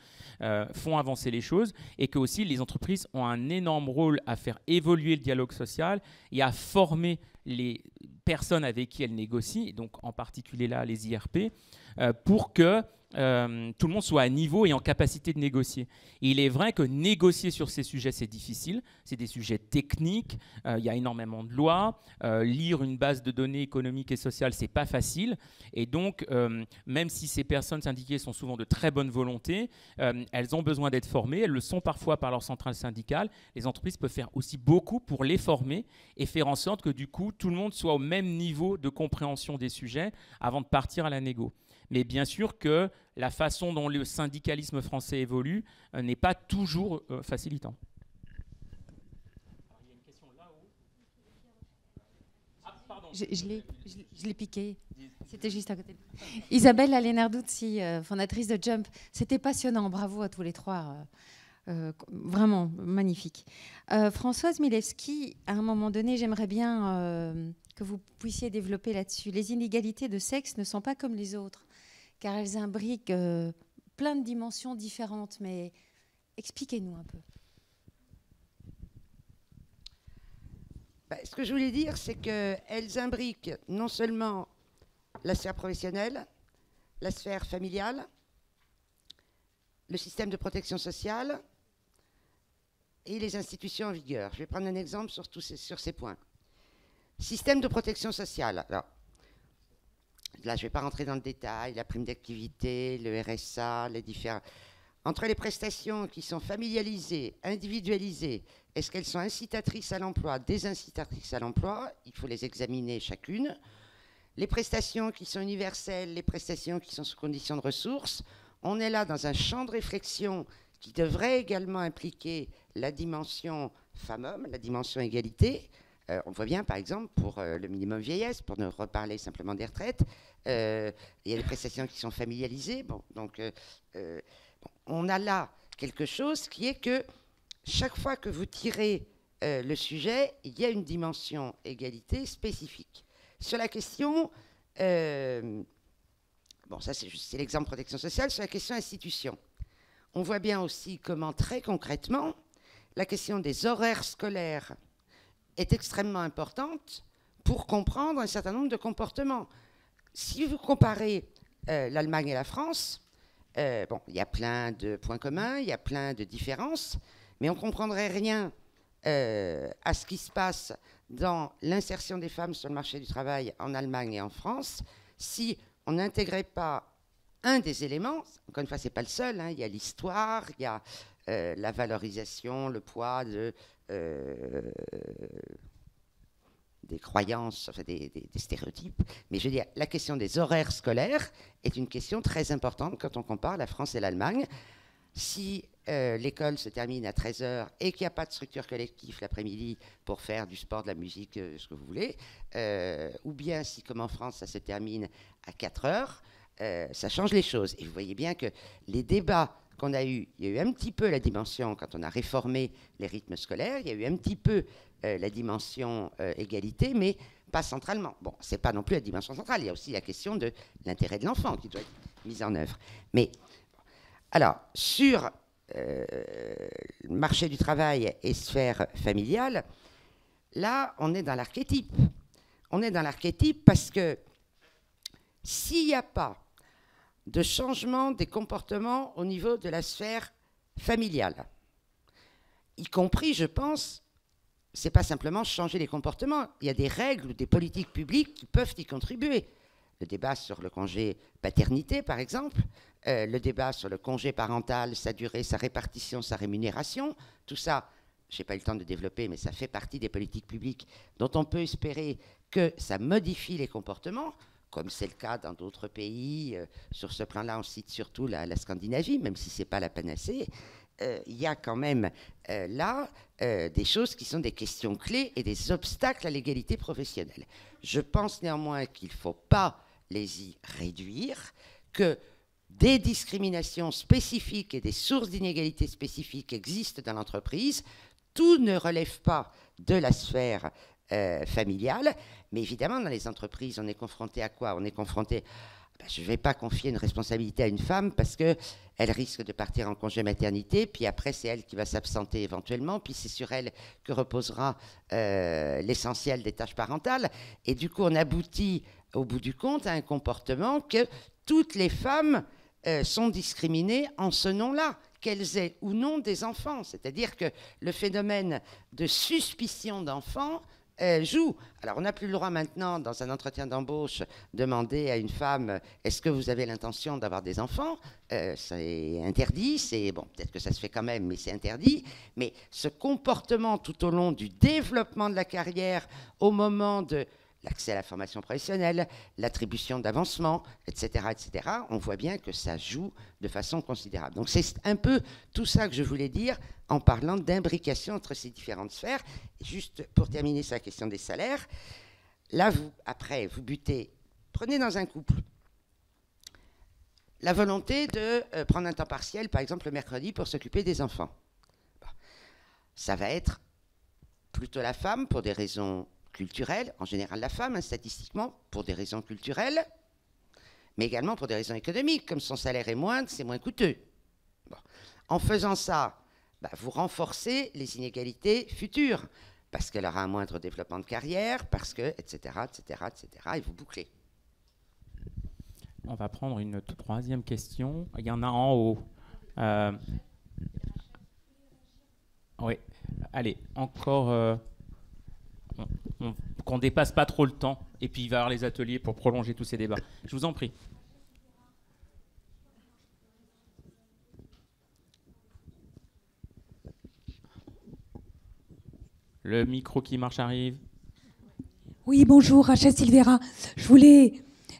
font avancer les choses et que aussi les entreprises ont un énorme rôle à faire évoluer le dialogue social et à former les personnes avec qui elle négocie, donc en particulier là les IRP, euh, pour que euh, tout le monde soit à niveau et en capacité de négocier. il est vrai que négocier sur ces sujets, c'est difficile. C'est des sujets techniques. Euh, il y a énormément de lois. Euh, lire une base de données économique et sociales, c'est pas facile. Et donc, même si ces personnes syndiquées sont souvent de très bonne volonté, elles ont besoin d'être formées. Elles le sont parfois par leur centrale syndicale. Les entreprises peuvent faire aussi beaucoup pour les former et faire en sorte que du coup, tout le monde soit au même niveau de compréhension des sujets avant de partir à la négociation mais bien sûr que la façon dont le syndicalisme français évolue euh, n'est pas toujours euh, facilitant. je, je l'ai piqué. C'était juste à côté. (laughs) Isabelle si euh, fondatrice de Jump. C'était passionnant. Bravo à tous les trois. vraiment magnifique. Françoise Milewski, à un moment donné, j'aimerais bien que vous puissiez développer là-dessus. Les inégalités de sexe ne sont pas comme les autres car elles imbriquent euh, plein de dimensions différentes. Mais expliquez-nous un peu. Bah, ce que je voulais dire, c'est qu'elles imbriquent non seulement la sphère professionnelle, la sphère familiale, le système de protection sociale et les institutions en vigueur. Je vais prendre un exemple sur, tous ces, sur ces points. Système de protection sociale. Alors, là, je ne vais pas rentrer dans le détail, la prime d'activité, le RSA, les différents. Entre les prestations qui sont familialisées, individualisées, est-ce qu'elles sont incitatrices à l'emploi, désincitatrices à l'emploi Il faut les examiner chacune. Les prestations qui sont universelles, les prestations qui sont sous condition de ressources, on est là dans un champ de réflexion qui devrait également impliquer la dimension femme-homme, la dimension égalité, euh, on voit bien, par exemple, pour euh, le minimum vieillesse, pour ne reparler simplement des retraites, euh, il y a des prestations qui sont familialisées. Bon, donc, on a là quelque chose qui est que chaque fois que vous tirez le sujet, il y a une dimension égalité spécifique. Sur la question, bon, ça c'est l'exemple protection sociale, sur la question institution, on voit bien aussi comment très concrètement la question des horaires scolaires est extrêmement importante pour comprendre un certain nombre de comportements. Si vous comparez euh, l'Allemagne et la France, euh, bon, il y a plein de points communs, il y a plein de différences, mais on ne comprendrait rien euh, à ce qui se passe dans l'insertion des femmes sur le marché du travail en Allemagne et en France si on n'intégrait pas un des éléments, encore une fois, ce n'est pas le seul, hein, il y a l'histoire, il y a la valorisation, le poids de euh, des croyances, des, stéréotypes. Mais je veux dire, la question des horaires scolaires est une question très importante quand on compare la France et l'Allemagne. Si euh, l'école se termine à 13h et qu'il n'y a pas de structure collective l'après-midi pour faire du sport, de la musique, euh, ce que vous voulez, ou bien si, comme en France, ça se termine à 4h, ça change les choses. Et vous voyez bien que les débats qu'on a eu, il y a eu un petit peu la dimension, quand on a réformé les rythmes scolaires, il y a eu un petit peu euh, la dimension euh, égalité, mais pas centralement. Bon, c'est pas non plus la dimension centrale, il y a aussi la question de l'intérêt de l'enfant qui doit être mise en œuvre. Mais, alors, sur le euh, marché du travail et sphère familiale, là, on est dans l'archétype. On est dans l'archétype parce que s'il n'y a pas de changement des comportements au niveau de la sphère familiale. Y compris, je pense, c'est pas simplement changer les comportements. Il y a des règles ou des politiques publiques qui peuvent y contribuer. Le débat sur le congé paternité, par exemple, euh, le débat sur le congé parental, sa durée, sa répartition, sa rémunération, tout ça, je n'ai pas eu le temps de développer, mais ça fait partie des politiques publiques dont on peut espérer que ça modifie les comportements comme c'est le cas dans d'autres pays. Euh, sur ce plan-là, on cite surtout la, Scandinavie, même si ce n'est pas la panacée. Euh, il y a quand même euh, là des choses qui sont des questions clés et des obstacles à l'égalité professionnelle. Je pense néanmoins qu'il ne faut pas les y réduire, que des discriminations spécifiques et des sources d'inégalités spécifiques existent dans l'entreprise. Tout ne relève pas de la sphère familiale mais évidemment, dans les entreprises, on est confronté à quoi On est confronté ah ben, je ne vais pas confier une responsabilité à une femme parce que elle risque de partir en congé maternité, puis après c'est elle qui va s'absenter éventuellement, puis c'est sur elle que reposera euh, l'essentiel des tâches parentales. Et du coup, on aboutit au bout du compte à un comportement que toutes les femmes euh, sont discriminées en ce nom-là, qu'elles aient ou non des enfants. C'est-à-dire que le phénomène de suspicion d'enfants joue. Alors, on n'a plus le droit maintenant, dans un entretien d'embauche, demander à une femme est-ce que vous avez l'intention d'avoir des enfants euh, C'est interdit. C'est bon, peut-être que ça se fait quand même, mais c'est interdit. Mais ce comportement tout au long du développement de la carrière, au moment de l'accès à la formation professionnelle, l'attribution d'avancement, etc., etc., on voit bien que ça joue de façon considérable. Donc c'est un peu tout ça que je voulais dire en parlant d'imbrication entre ces différentes sphères. juste pour terminer sur la question des salaires, là, vous, après, vous butez, prenez dans un couple la volonté de euh, prendre un temps partiel, par exemple le mercredi, pour s'occuper des enfants. Ça va être plutôt la femme, pour des raisons culturelle, en général la femme, hein, statistiquement, pour des raisons culturelles, mais également pour des raisons économiques, comme son salaire est moindre, c'est moins coûteux. En faisant ça, bah, vous renforcez les inégalités futures, parce qu'elle aura un moindre développement de carrière, parce que, etc., etc., etc., et vous bouclez. On va prendre une troisième question. Il y en a en haut. Euh, oui. Allez, encore... Euh, qu'on dépasse pas trop le temps, et puis il va y avoir les ateliers pour prolonger tous ces débats. Je vous en prie. Le micro qui marche arrive. Oui, bonjour, Rachel Silvera. Je voulais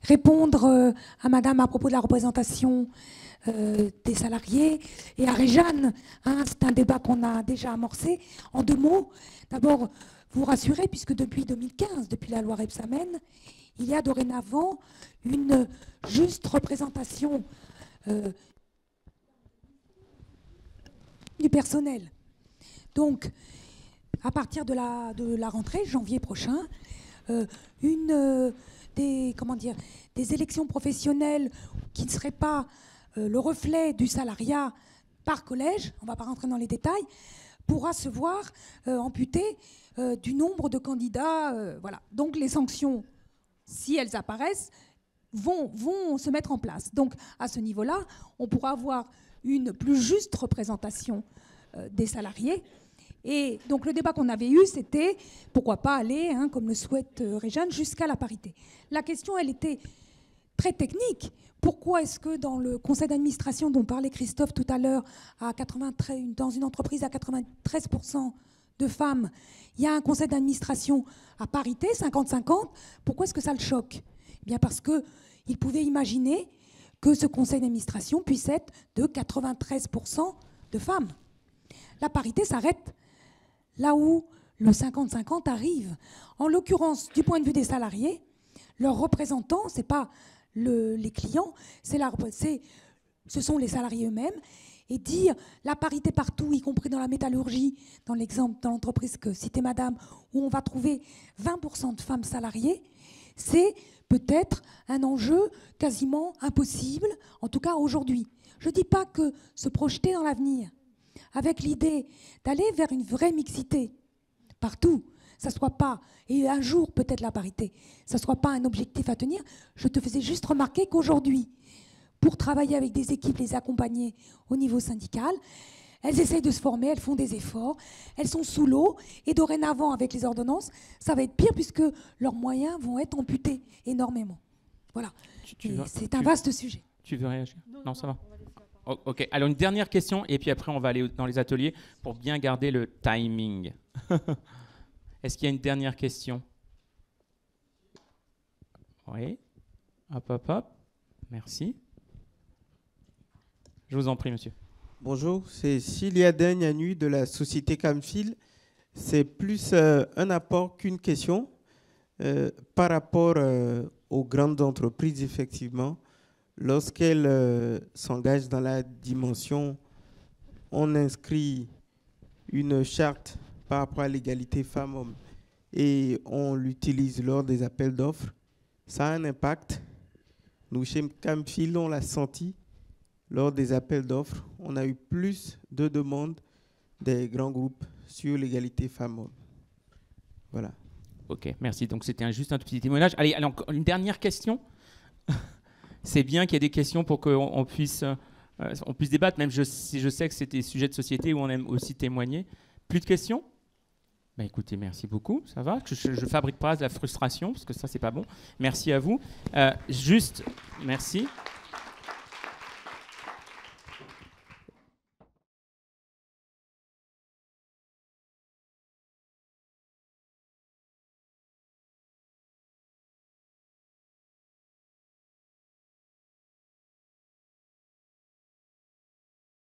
répondre euh, à madame à propos de la représentation euh, des salariés et à Réjeanne. Hein, c'est un débat qu'on a déjà amorcé. En deux mots, d'abord, vous rassurer, puisque depuis 2015, depuis la loi Rebsamen, il y a dorénavant une juste représentation euh, du personnel. Donc, à partir de la, de la rentrée, janvier prochain, euh, une, euh, des, comment dire, des élections professionnelles qui ne seraient pas le reflet du salariat par collège, on ne va pas rentrer dans les détails, pourra se voir amputée euh, du nombre de candidats. Euh, voilà. Donc les sanctions, si elles apparaissent, vont, vont se mettre en place. Donc à ce niveau-là, on pourra avoir une plus juste représentation euh, des salariés. Et donc le débat qu'on avait eu, c'était pourquoi pas aller, hein, comme le souhaite Réjeanne, jusqu'à la parité. La question, elle était très technique. Pourquoi est-ce que dans le conseil d'administration dont parlait Christophe tout à l'heure, dans une entreprise à 93%, de femmes. Il y a un conseil d'administration à parité, 50-50. Pourquoi est-ce que ça le choque eh bien parce qu'il pouvait imaginer que ce conseil d'administration puisse être de 93% de femmes. La parité s'arrête là où le 50-50 arrive. En l'occurrence, du point de vue des salariés, leurs représentants, ce n'est pas les clients, c'est ce sont les salariés eux-mêmes, et dire la parité partout, y compris dans la métallurgie, dans l'exemple, dans l'entreprise que citait Madame, où on va trouver 20% de femmes salariées, c'est peut-être un enjeu quasiment impossible, en tout cas aujourd'hui. Je ne dis pas que se projeter dans l'avenir, avec l'idée d'aller vers une vraie mixité partout, ça soit pas, et un jour peut-être la parité, ça soit pas un objectif à tenir. Je te faisais juste remarquer qu'aujourd'hui, pour travailler avec des équipes, les accompagner au niveau syndical. Elles essayent de se former, elles font des efforts, elles sont sous l'eau, et dorénavant, avec les ordonnances, ça va être pire puisque leurs moyens vont être amputés énormément. Voilà. C'est un vaste sujet. Tu veux réagir non, ça va. Oh, ok, alors une dernière question, et puis après on va aller dans les ateliers pour bien garder le timing. (laughs) Est-ce qu'il y a une dernière question Oui. Hop, hop, hop. Merci. Je vous en prie, monsieur. Bonjour, c'est Siliaden nuit de la société Camfil. C'est plus euh, un apport qu'une question euh, par rapport euh, aux grandes entreprises, effectivement. Lorsqu'elles s'engagent dans la dimension, on inscrit une charte par rapport à l'égalité femmes-hommes et on l'utilise lors des appels d'offres. Ça a un impact. Nous, chez Camfil, on l'a senti lors des appels d'offres, on a eu plus de demandes des grands groupes sur l'égalité femmes-hommes. Voilà. Ok, merci. Donc c'était juste un petit témoignage. Allez, alors une dernière question. (laughs) c'est bien qu'il y ait des questions pour qu'on puisse, euh, on puisse débattre, même si je sais que c'était sujet de société où on aime aussi témoigner. Plus de questions Ben écoutez, merci beaucoup, ça va. Je, ne fabrique pas de la frustration parce que ça c'est pas bon. Merci à vous. Euh, juste, merci.